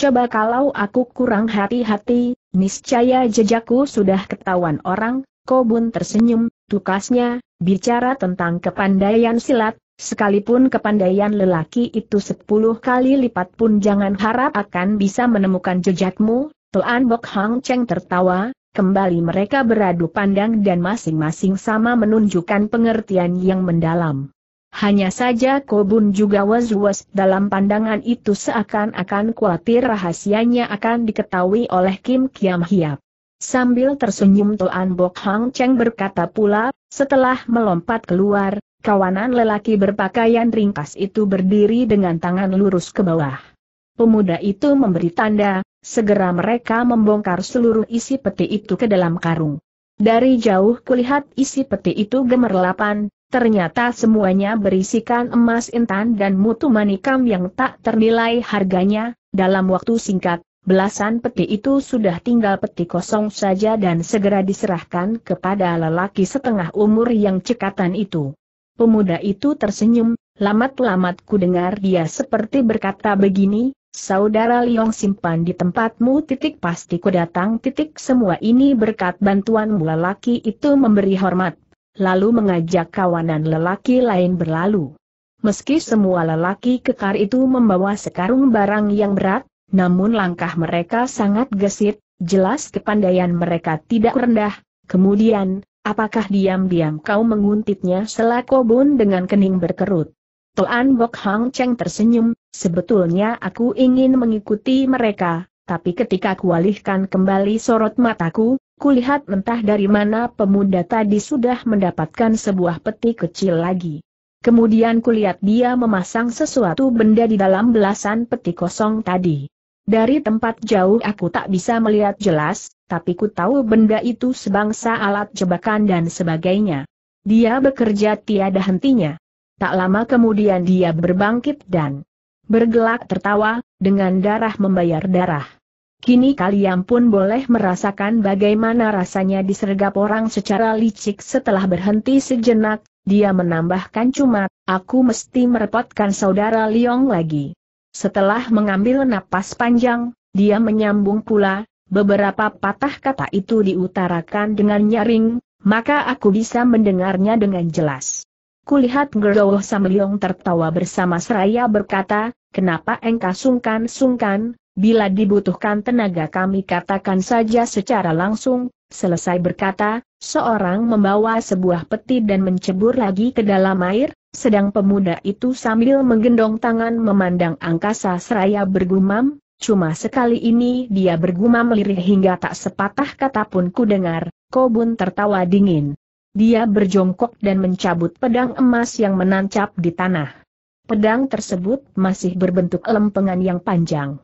Coba kalau aku kurang hati-hati, niscaya jejakku sudah ketahuan orang, Kobun tersenyum, tukasnya, bicara tentang kepandaian silat, sekalipun kepandaian lelaki itu sepuluh kali lipat pun jangan harap akan bisa menemukan jejakmu, Tuan Bok Hang Cheng tertawa, Kembali mereka beradu pandang dan masing-masing sama menunjukkan pengertian yang mendalam. Hanya saja Kobun juga was-was dalam pandangan itu seakan-akan khawatir rahasianya akan diketahui oleh Kim Kiam Hiap. Sambil tersenyum Toan Bok Hang Cheng berkata pula, setelah melompat keluar, kawanan lelaki berpakaian ringkas itu berdiri dengan tangan lurus ke bawah. Pemuda itu memberi tanda, segera mereka membongkar seluruh isi peti itu ke dalam karung. Dari jauh kulihat isi peti itu gemerlapan, ternyata semuanya berisikan emas intan dan mutu manikam yang tak ternilai harganya, dalam waktu singkat, belasan peti itu sudah tinggal peti kosong saja dan segera diserahkan kepada lelaki setengah umur yang cekatan itu. Pemuda itu tersenyum, lamat-lamat ku dengar dia seperti berkata begini, saudara Liong simpan di tempatmu titik pasti ku datang titik semua ini berkat bantuanmu Laki itu memberi hormat. Lalu mengajak kawanan lelaki lain berlalu. Meski semua lelaki kekar itu membawa sekarung barang yang berat, namun langkah mereka sangat gesit, jelas kepandaian mereka tidak rendah. Kemudian, apakah diam-diam kau menguntitnya bun dengan kening berkerut? Toan Bok Hang Cheng tersenyum, sebetulnya aku ingin mengikuti mereka, tapi ketika kualihkan kembali sorot mataku, kulihat mentah dari mana pemuda tadi sudah mendapatkan sebuah peti kecil lagi. Kemudian kulihat dia memasang sesuatu benda di dalam belasan peti kosong tadi. Dari tempat jauh aku tak bisa melihat jelas, tapi ku tahu benda itu sebangsa alat jebakan dan sebagainya. Dia bekerja tiada hentinya. Tak lama kemudian dia berbangkit dan bergelak tertawa, dengan darah membayar darah. Kini kalian pun boleh merasakan bagaimana rasanya disergap orang secara licik setelah berhenti sejenak, dia menambahkan cuma, aku mesti merepotkan saudara Liong lagi. Setelah mengambil napas panjang, dia menyambung pula, beberapa patah kata itu diutarakan dengan nyaring, maka aku bisa mendengarnya dengan jelas. Kulihat Gerdoh Samliong tertawa bersama seraya berkata, kenapa engkau sungkan-sungkan, bila dibutuhkan tenaga kami katakan saja secara langsung, selesai berkata, seorang membawa sebuah peti dan mencebur lagi ke dalam air, sedang pemuda itu sambil menggendong tangan memandang angkasa seraya bergumam, Cuma sekali ini dia bergumam lirih hingga tak sepatah kata pun ku dengar, Kobun tertawa dingin dia berjongkok dan mencabut pedang emas yang menancap di tanah. Pedang tersebut masih berbentuk lempengan yang panjang.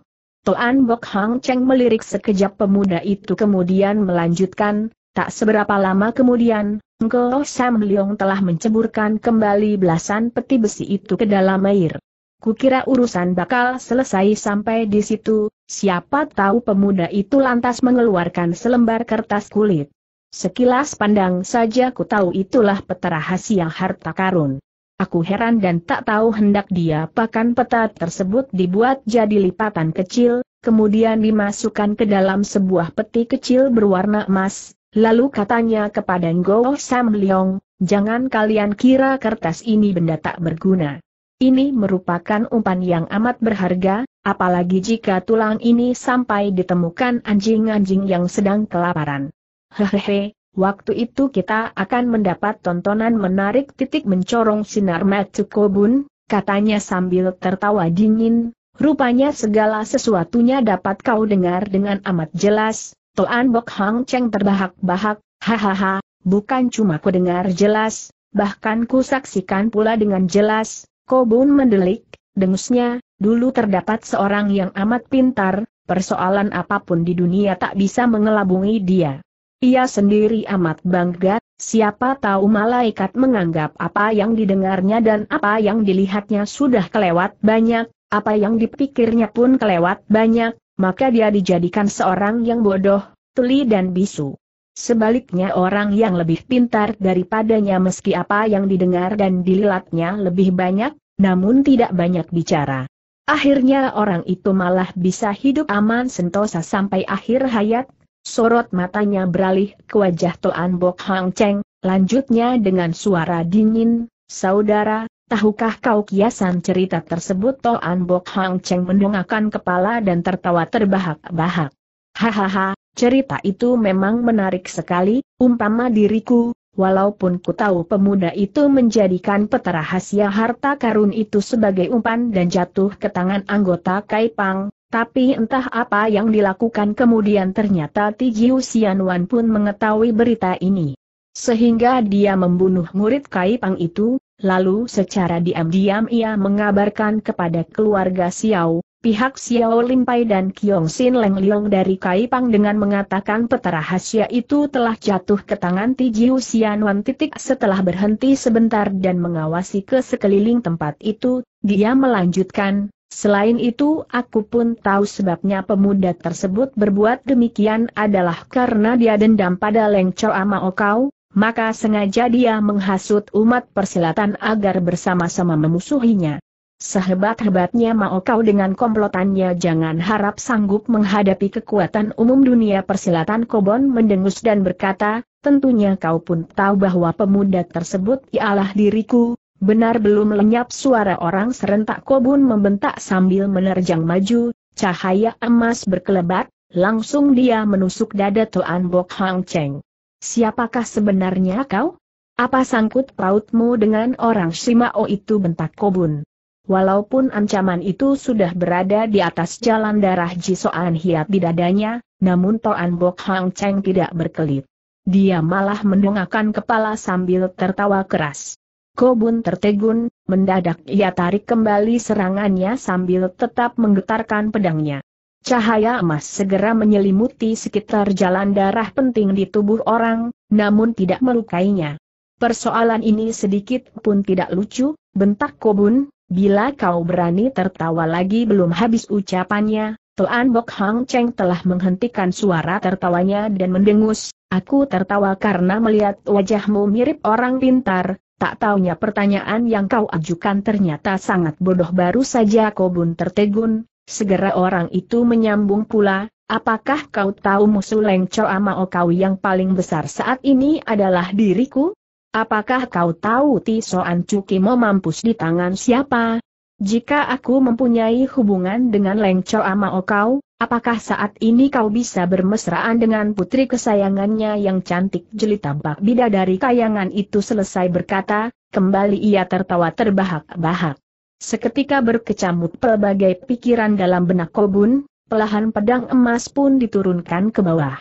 Toan Bok Hang Cheng melirik sekejap pemuda itu kemudian melanjutkan, tak seberapa lama kemudian, Ngo Sam Leong telah menceburkan kembali belasan peti besi itu ke dalam air. Kukira urusan bakal selesai sampai di situ, siapa tahu pemuda itu lantas mengeluarkan selembar kertas kulit. Sekilas pandang saja ku tahu itulah peta rahasia harta karun. Aku heran dan tak tahu hendak dia pakan peta tersebut dibuat jadi lipatan kecil, kemudian dimasukkan ke dalam sebuah peti kecil berwarna emas, lalu katanya kepada Ngo Sam Leong, jangan kalian kira kertas ini benda tak berguna. Ini merupakan umpan yang amat berharga, apalagi jika tulang ini sampai ditemukan anjing-anjing yang sedang kelaparan. Hehehe, waktu itu kita akan mendapat tontonan menarik titik mencorong sinar Kobun, katanya sambil tertawa dingin, rupanya segala sesuatunya dapat kau dengar dengan amat jelas, Toan Bok Hang Cheng terbahak-bahak, hahaha, bukan cuma ku dengar jelas, bahkan ku saksikan pula dengan jelas, Kobun mendelik, dengusnya, dulu terdapat seorang yang amat pintar, persoalan apapun di dunia tak bisa mengelabungi dia. Ia sendiri amat bangga, siapa tahu malaikat menganggap apa yang didengarnya dan apa yang dilihatnya sudah kelewat banyak, apa yang dipikirnya pun kelewat banyak, maka dia dijadikan seorang yang bodoh, tuli dan bisu. Sebaliknya orang yang lebih pintar daripadanya meski apa yang didengar dan dilihatnya lebih banyak, namun tidak banyak bicara. Akhirnya orang itu malah bisa hidup aman sentosa sampai akhir hayat, Sorot matanya beralih ke wajah Toan Bok Hang Cheng, lanjutnya dengan suara dingin, Saudara, tahukah kau kiasan cerita tersebut Toan Bok Hang Cheng mendongakkan kepala dan tertawa terbahak-bahak. Hahaha, cerita itu memang menarik sekali, umpama diriku, Walaupun ku tahu pemuda itu menjadikan peta rahasia harta karun itu sebagai umpan dan jatuh ke tangan anggota Kaipang, tapi entah apa yang dilakukan kemudian ternyata Tijiu Xianwan pun mengetahui berita ini. Sehingga dia membunuh murid Kaipang itu, lalu secara diam-diam ia mengabarkan kepada keluarga Xiao, pihak Xiao Limpai dan Kiong Sin Leng Liong dari Kaipang dengan mengatakan peta rahasia itu telah jatuh ke tangan Tijiu Xianwan titik setelah berhenti sebentar dan mengawasi ke sekeliling tempat itu, dia melanjutkan, Selain itu aku pun tahu sebabnya pemuda tersebut berbuat demikian adalah karena dia dendam pada Leng ama Kau, maka sengaja dia menghasut umat persilatan agar bersama-sama memusuhinya. Sehebat-hebatnya Mao Kau dengan komplotannya jangan harap sanggup menghadapi kekuatan umum dunia persilatan Kobon mendengus dan berkata, tentunya kau pun tahu bahwa pemuda tersebut ialah diriku, Benar belum lenyap suara orang serentak kobun membentak sambil menerjang maju, cahaya emas berkelebat, langsung dia menusuk dada Tuan Bok Hang Cheng. Siapakah sebenarnya kau? Apa sangkut pautmu dengan orang Shimao itu bentak kobun? Walaupun ancaman itu sudah berada di atas jalan darah Jisoan Hiat di dadanya, namun Toan Bok Hang Cheng tidak berkelit. Dia malah mendongakkan kepala sambil tertawa keras. Kobun tertegun, mendadak ia tarik kembali serangannya sambil tetap menggetarkan pedangnya. Cahaya emas segera menyelimuti sekitar jalan darah penting di tubuh orang, namun tidak melukainya. Persoalan ini sedikit pun tidak lucu, bentak Kobun, bila kau berani tertawa lagi belum habis ucapannya, Tuan Bok Hang Cheng telah menghentikan suara tertawanya dan mendengus, aku tertawa karena melihat wajahmu mirip orang pintar, Tak taunya pertanyaan yang kau ajukan ternyata sangat bodoh baru saja Kobun tertegun, segera orang itu menyambung pula, apakah kau tahu musuh lengco ama Mao kau yang paling besar saat ini adalah diriku? Apakah kau tahu tisoan cuki Cukimo mampus di tangan siapa? Jika aku mempunyai hubungan dengan Leng Choa kau, apakah saat ini kau bisa bermesraan dengan putri kesayangannya yang cantik jeli tampak bidadari kayangan itu selesai berkata, kembali ia tertawa terbahak-bahak. Seketika berkecamuk pelbagai pikiran dalam benak kobun, pelahan pedang emas pun diturunkan ke bawah.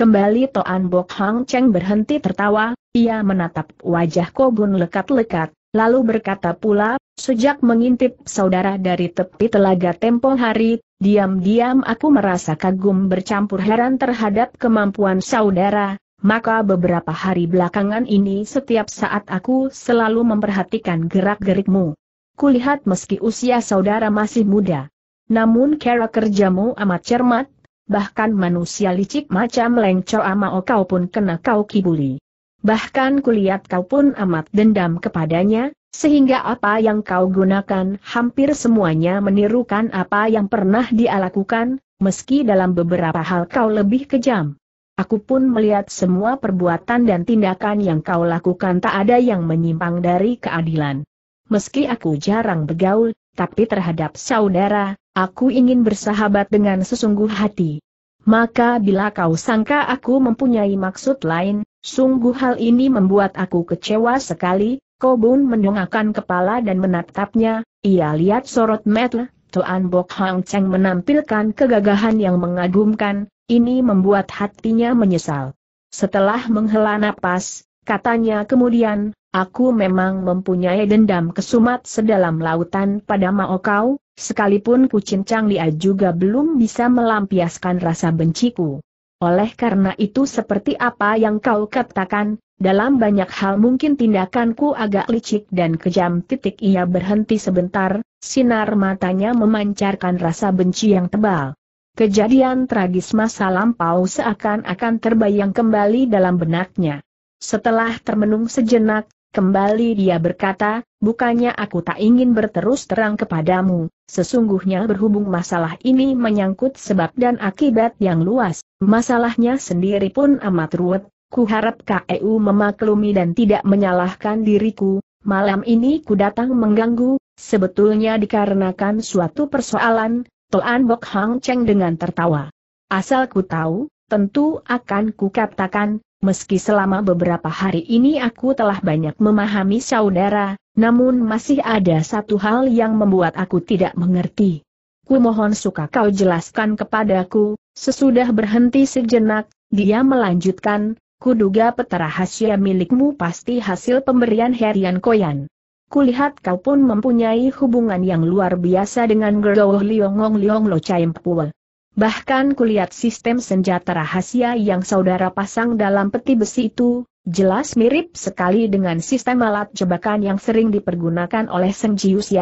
Kembali Toan Bok Hang Cheng berhenti tertawa, ia menatap wajah kobun lekat-lekat, Lalu berkata pula, sejak mengintip saudara dari tepi telaga tempo hari, diam-diam aku merasa kagum bercampur heran terhadap kemampuan saudara, maka beberapa hari belakangan ini setiap saat aku selalu memperhatikan gerak-gerikmu. Kulihat meski usia saudara masih muda. Namun cara kerjamu amat cermat, bahkan manusia licik macam lengco ama kau pun kena kau kibuli. Bahkan kulihat kau pun amat dendam kepadanya, sehingga apa yang kau gunakan hampir semuanya menirukan apa yang pernah dia lakukan, meski dalam beberapa hal kau lebih kejam. Aku pun melihat semua perbuatan dan tindakan yang kau lakukan tak ada yang menyimpang dari keadilan. Meski aku jarang bergaul, tapi terhadap saudara, aku ingin bersahabat dengan sesungguh hati. Maka bila kau sangka aku mempunyai maksud lain, Sungguh hal ini membuat aku kecewa sekali, Kobun mendongakkan kepala dan menatapnya, ia lihat sorot metel, Tuan Bok Hang Cheng menampilkan kegagahan yang mengagumkan, ini membuat hatinya menyesal. Setelah menghela napas, katanya kemudian, aku memang mempunyai dendam kesumat sedalam lautan pada Mao Kau, sekalipun ku cincang dia juga belum bisa melampiaskan rasa benciku. Oleh karena itu seperti apa yang kau katakan, dalam banyak hal mungkin tindakanku agak licik dan kejam titik ia berhenti sebentar, sinar matanya memancarkan rasa benci yang tebal. Kejadian tragis masa lampau seakan-akan terbayang kembali dalam benaknya. Setelah termenung sejenak, Kembali dia berkata, bukannya aku tak ingin berterus terang kepadamu, sesungguhnya berhubung masalah ini menyangkut sebab dan akibat yang luas, masalahnya sendiri pun amat ruwet, ku harap KEU memaklumi dan tidak menyalahkan diriku, malam ini ku datang mengganggu, sebetulnya dikarenakan suatu persoalan, Toan Bok Hang Cheng dengan tertawa. Asal ku tahu, tentu akan ku katakan meski selama beberapa hari ini aku telah banyak memahami saudara, namun masih ada satu hal yang membuat aku tidak mengerti. Kumohon suka kau jelaskan kepadaku, sesudah berhenti sejenak, dia melanjutkan, kuduga peta rahasia milikmu pasti hasil pemberian Herian Koyan. Kulihat kau pun mempunyai hubungan yang luar biasa dengan Gerdoh Liongong Liong Lo Chaim Pua. Bahkan kulihat sistem senjata rahasia yang saudara pasang dalam peti besi itu, jelas mirip sekali dengan sistem alat jebakan yang sering dipergunakan oleh Seng Jius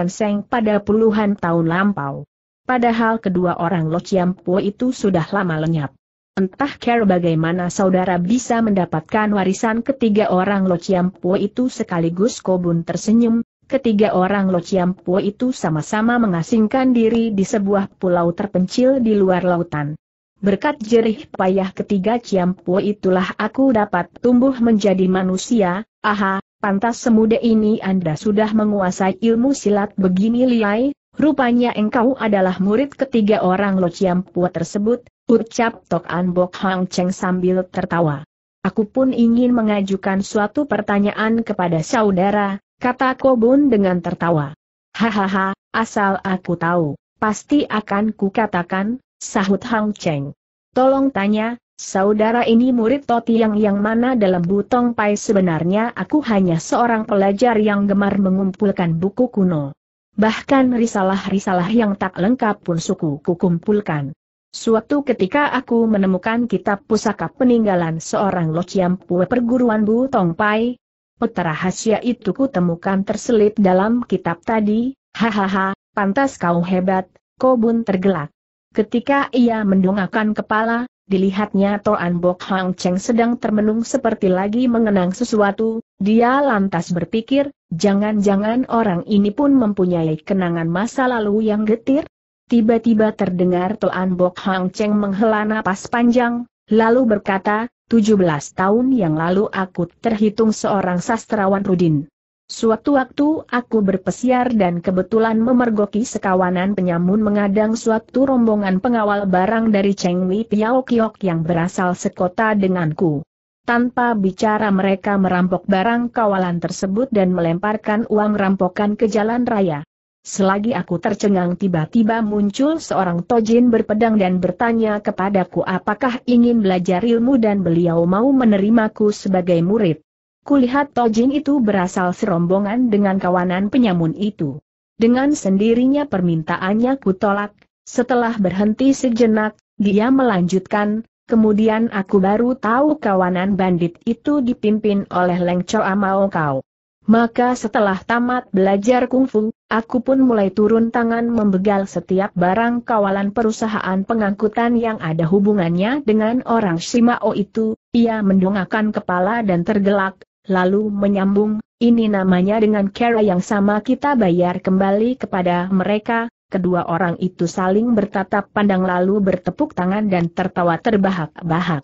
pada puluhan tahun lampau. Padahal kedua orang Lo Chiam itu sudah lama lenyap. Entah care bagaimana saudara bisa mendapatkan warisan ketiga orang Lo Chiam itu sekaligus Kobun tersenyum, Ketiga orang Lo Chiampo itu sama-sama mengasingkan diri di sebuah pulau terpencil di luar lautan. Berkat jerih payah ketiga Chiampo itulah aku dapat tumbuh menjadi manusia, aha, pantas semuda ini Anda sudah menguasai ilmu silat begini liai, rupanya engkau adalah murid ketiga orang Lo Chiampo tersebut, ucap Tok An Bok Hang Cheng sambil tertawa. Aku pun ingin mengajukan suatu pertanyaan kepada saudara, kata Kobun dengan tertawa. Hahaha, asal aku tahu, pasti akan kukatakan, sahut Hang Cheng. Tolong tanya, saudara ini murid Toti yang yang mana dalam Butong Pai sebenarnya aku hanya seorang pelajar yang gemar mengumpulkan buku kuno. Bahkan risalah-risalah yang tak lengkap pun suku kukumpulkan. Suatu ketika aku menemukan kitab pusaka peninggalan seorang lociampu perguruan Butong Pai, peta rahasia itu kutemukan terselip dalam kitab tadi, hahaha, pantas kau hebat, Kobun tergelak. Ketika ia mendongakkan kepala, dilihatnya Toan Bok Hang Cheng sedang termenung seperti lagi mengenang sesuatu, dia lantas berpikir, jangan-jangan orang ini pun mempunyai kenangan masa lalu yang getir? Tiba-tiba terdengar Toan Bok Hang Cheng menghela napas panjang, lalu berkata, 17 tahun yang lalu aku terhitung seorang sastrawan Rudin. Suatu waktu aku berpesiar dan kebetulan memergoki sekawanan penyamun mengadang suatu rombongan pengawal barang dari Chengwi Piao Kiok yang berasal sekota denganku. Tanpa bicara mereka merampok barang kawalan tersebut dan melemparkan uang rampokan ke jalan raya. Selagi aku tercengang tiba-tiba muncul seorang tojin berpedang dan bertanya kepadaku apakah ingin belajar ilmu dan beliau mau menerimaku sebagai murid. Kulihat tojin itu berasal serombongan dengan kawanan penyamun itu. Dengan sendirinya permintaannya kutolak, setelah berhenti sejenak, dia melanjutkan, kemudian aku baru tahu kawanan bandit itu dipimpin oleh Leng Choa Mao Kau. Maka setelah tamat belajar kungfu, aku pun mulai turun tangan membegal setiap barang kawalan perusahaan pengangkutan yang ada hubungannya dengan orang Shimao itu, ia mendongakkan kepala dan tergelak, lalu menyambung, ini namanya dengan cara yang sama kita bayar kembali kepada mereka, kedua orang itu saling bertatap pandang lalu bertepuk tangan dan tertawa terbahak-bahak.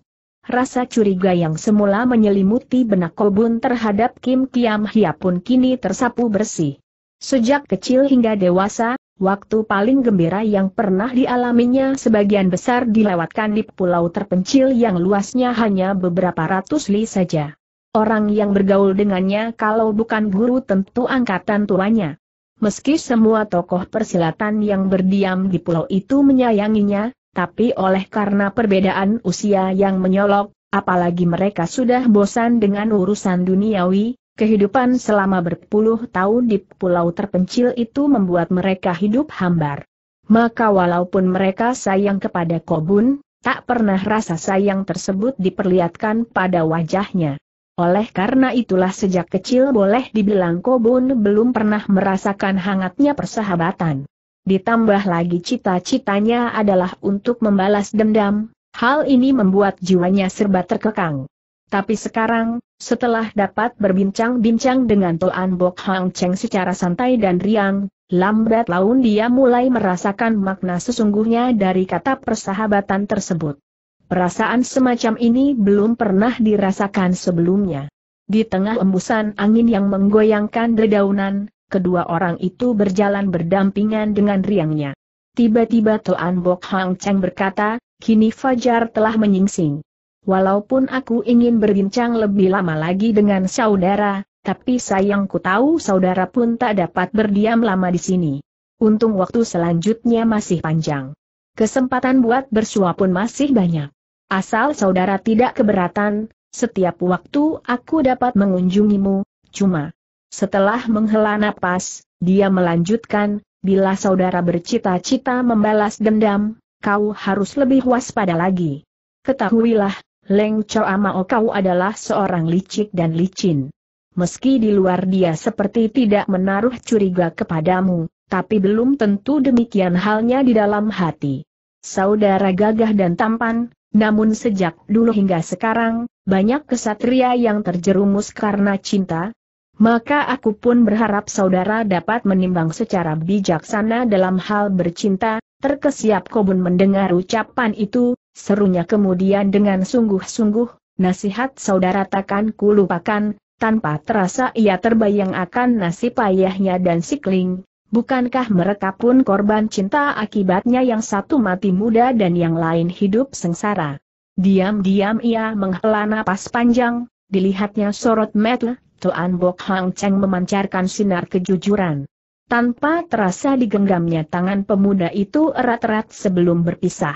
Rasa curiga yang semula menyelimuti benak Kobun terhadap Kim Kiam Hia pun kini tersapu bersih. Sejak kecil hingga dewasa, waktu paling gembira yang pernah dialaminya sebagian besar dilewatkan di pulau terpencil yang luasnya hanya beberapa ratus li saja. Orang yang bergaul dengannya kalau bukan guru tentu angkatan tuanya. Meski semua tokoh persilatan yang berdiam di pulau itu menyayanginya, tapi oleh karena perbedaan usia yang menyolok, apalagi mereka sudah bosan dengan urusan duniawi, kehidupan selama berpuluh tahun di pulau terpencil itu membuat mereka hidup hambar. Maka walaupun mereka sayang kepada Kobun, tak pernah rasa sayang tersebut diperlihatkan pada wajahnya. Oleh karena itulah sejak kecil boleh dibilang Kobun belum pernah merasakan hangatnya persahabatan ditambah lagi cita-citanya adalah untuk membalas dendam, hal ini membuat jiwanya serba terkekang. Tapi sekarang, setelah dapat berbincang-bincang dengan Toan Bok Hang Cheng secara santai dan riang, lambat laun dia mulai merasakan makna sesungguhnya dari kata persahabatan tersebut. Perasaan semacam ini belum pernah dirasakan sebelumnya. Di tengah embusan angin yang menggoyangkan dedaunan, kedua orang itu berjalan berdampingan dengan riangnya. Tiba-tiba Tuan Bok Hang Cheng berkata, kini Fajar telah menyingsing. Walaupun aku ingin berbincang lebih lama lagi dengan saudara, tapi sayangku tahu saudara pun tak dapat berdiam lama di sini. Untung waktu selanjutnya masih panjang. Kesempatan buat bersua pun masih banyak. Asal saudara tidak keberatan, setiap waktu aku dapat mengunjungimu, cuma setelah menghela napas, dia melanjutkan, bila saudara bercita-cita membalas dendam, kau harus lebih waspada lagi. Ketahuilah, Leng Chow Amao kau adalah seorang licik dan licin. Meski di luar dia seperti tidak menaruh curiga kepadamu, tapi belum tentu demikian halnya di dalam hati. Saudara gagah dan tampan, namun sejak dulu hingga sekarang, banyak kesatria yang terjerumus karena cinta, maka aku pun berharap saudara dapat menimbang secara bijaksana dalam hal bercinta, terkesiap kobun mendengar ucapan itu, serunya kemudian dengan sungguh-sungguh, nasihat saudara takkan kulupakan, tanpa terasa ia terbayang akan nasib ayahnya dan sikling, bukankah mereka pun korban cinta akibatnya yang satu mati muda dan yang lain hidup sengsara. Diam-diam ia menghela napas panjang, dilihatnya sorot mata Tuan Bok Hang Cheng memancarkan sinar kejujuran. Tanpa terasa digenggamnya tangan pemuda itu erat-erat sebelum berpisah.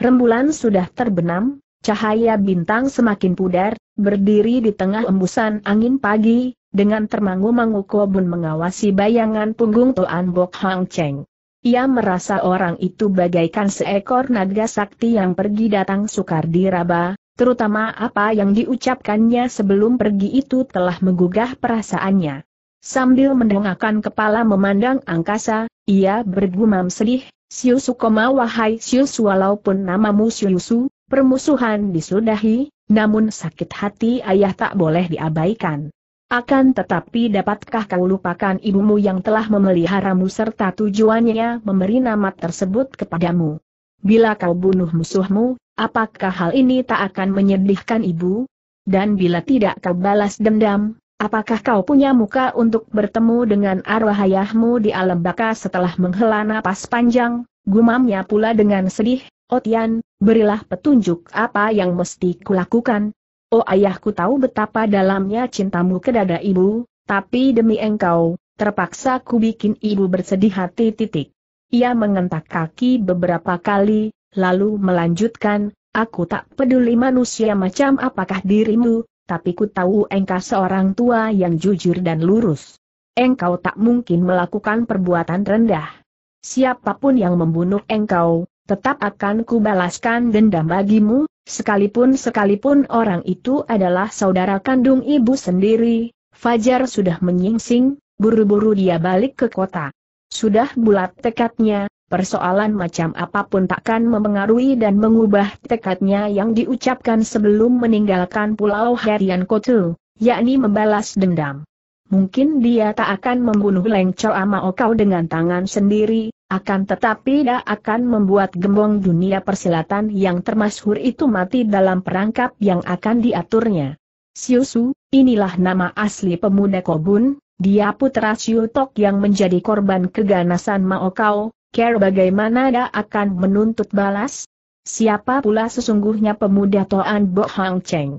Rembulan sudah terbenam, cahaya bintang semakin pudar, berdiri di tengah embusan angin pagi, dengan termangu-mangu Kobun mengawasi bayangan punggung Tuan Bok Hang Cheng. Ia merasa orang itu bagaikan seekor naga sakti yang pergi datang sukar diraba, terutama apa yang diucapkannya sebelum pergi itu telah menggugah perasaannya. Sambil mendongakkan kepala memandang angkasa, ia bergumam sedih, Siusu koma wahai Siusu walaupun namamu Siusu, permusuhan disudahi, namun sakit hati ayah tak boleh diabaikan. Akan tetapi dapatkah kau lupakan ibumu yang telah memeliharamu serta tujuannya memberi nama tersebut kepadamu? Bila kau bunuh musuhmu, apakah hal ini tak akan menyedihkan ibu? Dan bila tidak kau balas dendam, Apakah kau punya muka untuk bertemu dengan arwah ayahmu di alam baka setelah menghela napas panjang? Gumamnya pula dengan sedih, Otian, oh berilah petunjuk apa yang mesti kulakukan. Oh ayahku tahu betapa dalamnya cintamu ke dada ibu, tapi demi engkau, terpaksa ku bikin ibu bersedih hati titik. Ia mengentak kaki beberapa kali, lalu melanjutkan, aku tak peduli manusia macam apakah dirimu, tapi ku tahu engkau seorang tua yang jujur dan lurus. Engkau tak mungkin melakukan perbuatan rendah. Siapapun yang membunuh engkau, tetap akan kubalaskan dendam bagimu, sekalipun-sekalipun orang itu adalah saudara kandung ibu sendiri. Fajar sudah menyingsing, buru-buru dia balik ke kota. Sudah bulat tekadnya, persoalan macam apapun takkan memengaruhi dan mengubah tekadnya yang diucapkan sebelum meninggalkan Pulau Herian Kotu, yakni membalas dendam. Mungkin dia tak akan membunuh Leng Chao Amaokau dengan tangan sendiri, akan tetapi dia akan membuat gembong dunia persilatan yang termasyhur itu mati dalam perangkap yang akan diaturnya. Su, inilah nama asli pemuda Kobun, dia putra Tok yang menjadi korban keganasan Maokau, Care bagaimana dia akan menuntut balas? Siapa pula sesungguhnya pemuda Toan Bo Hang Cheng?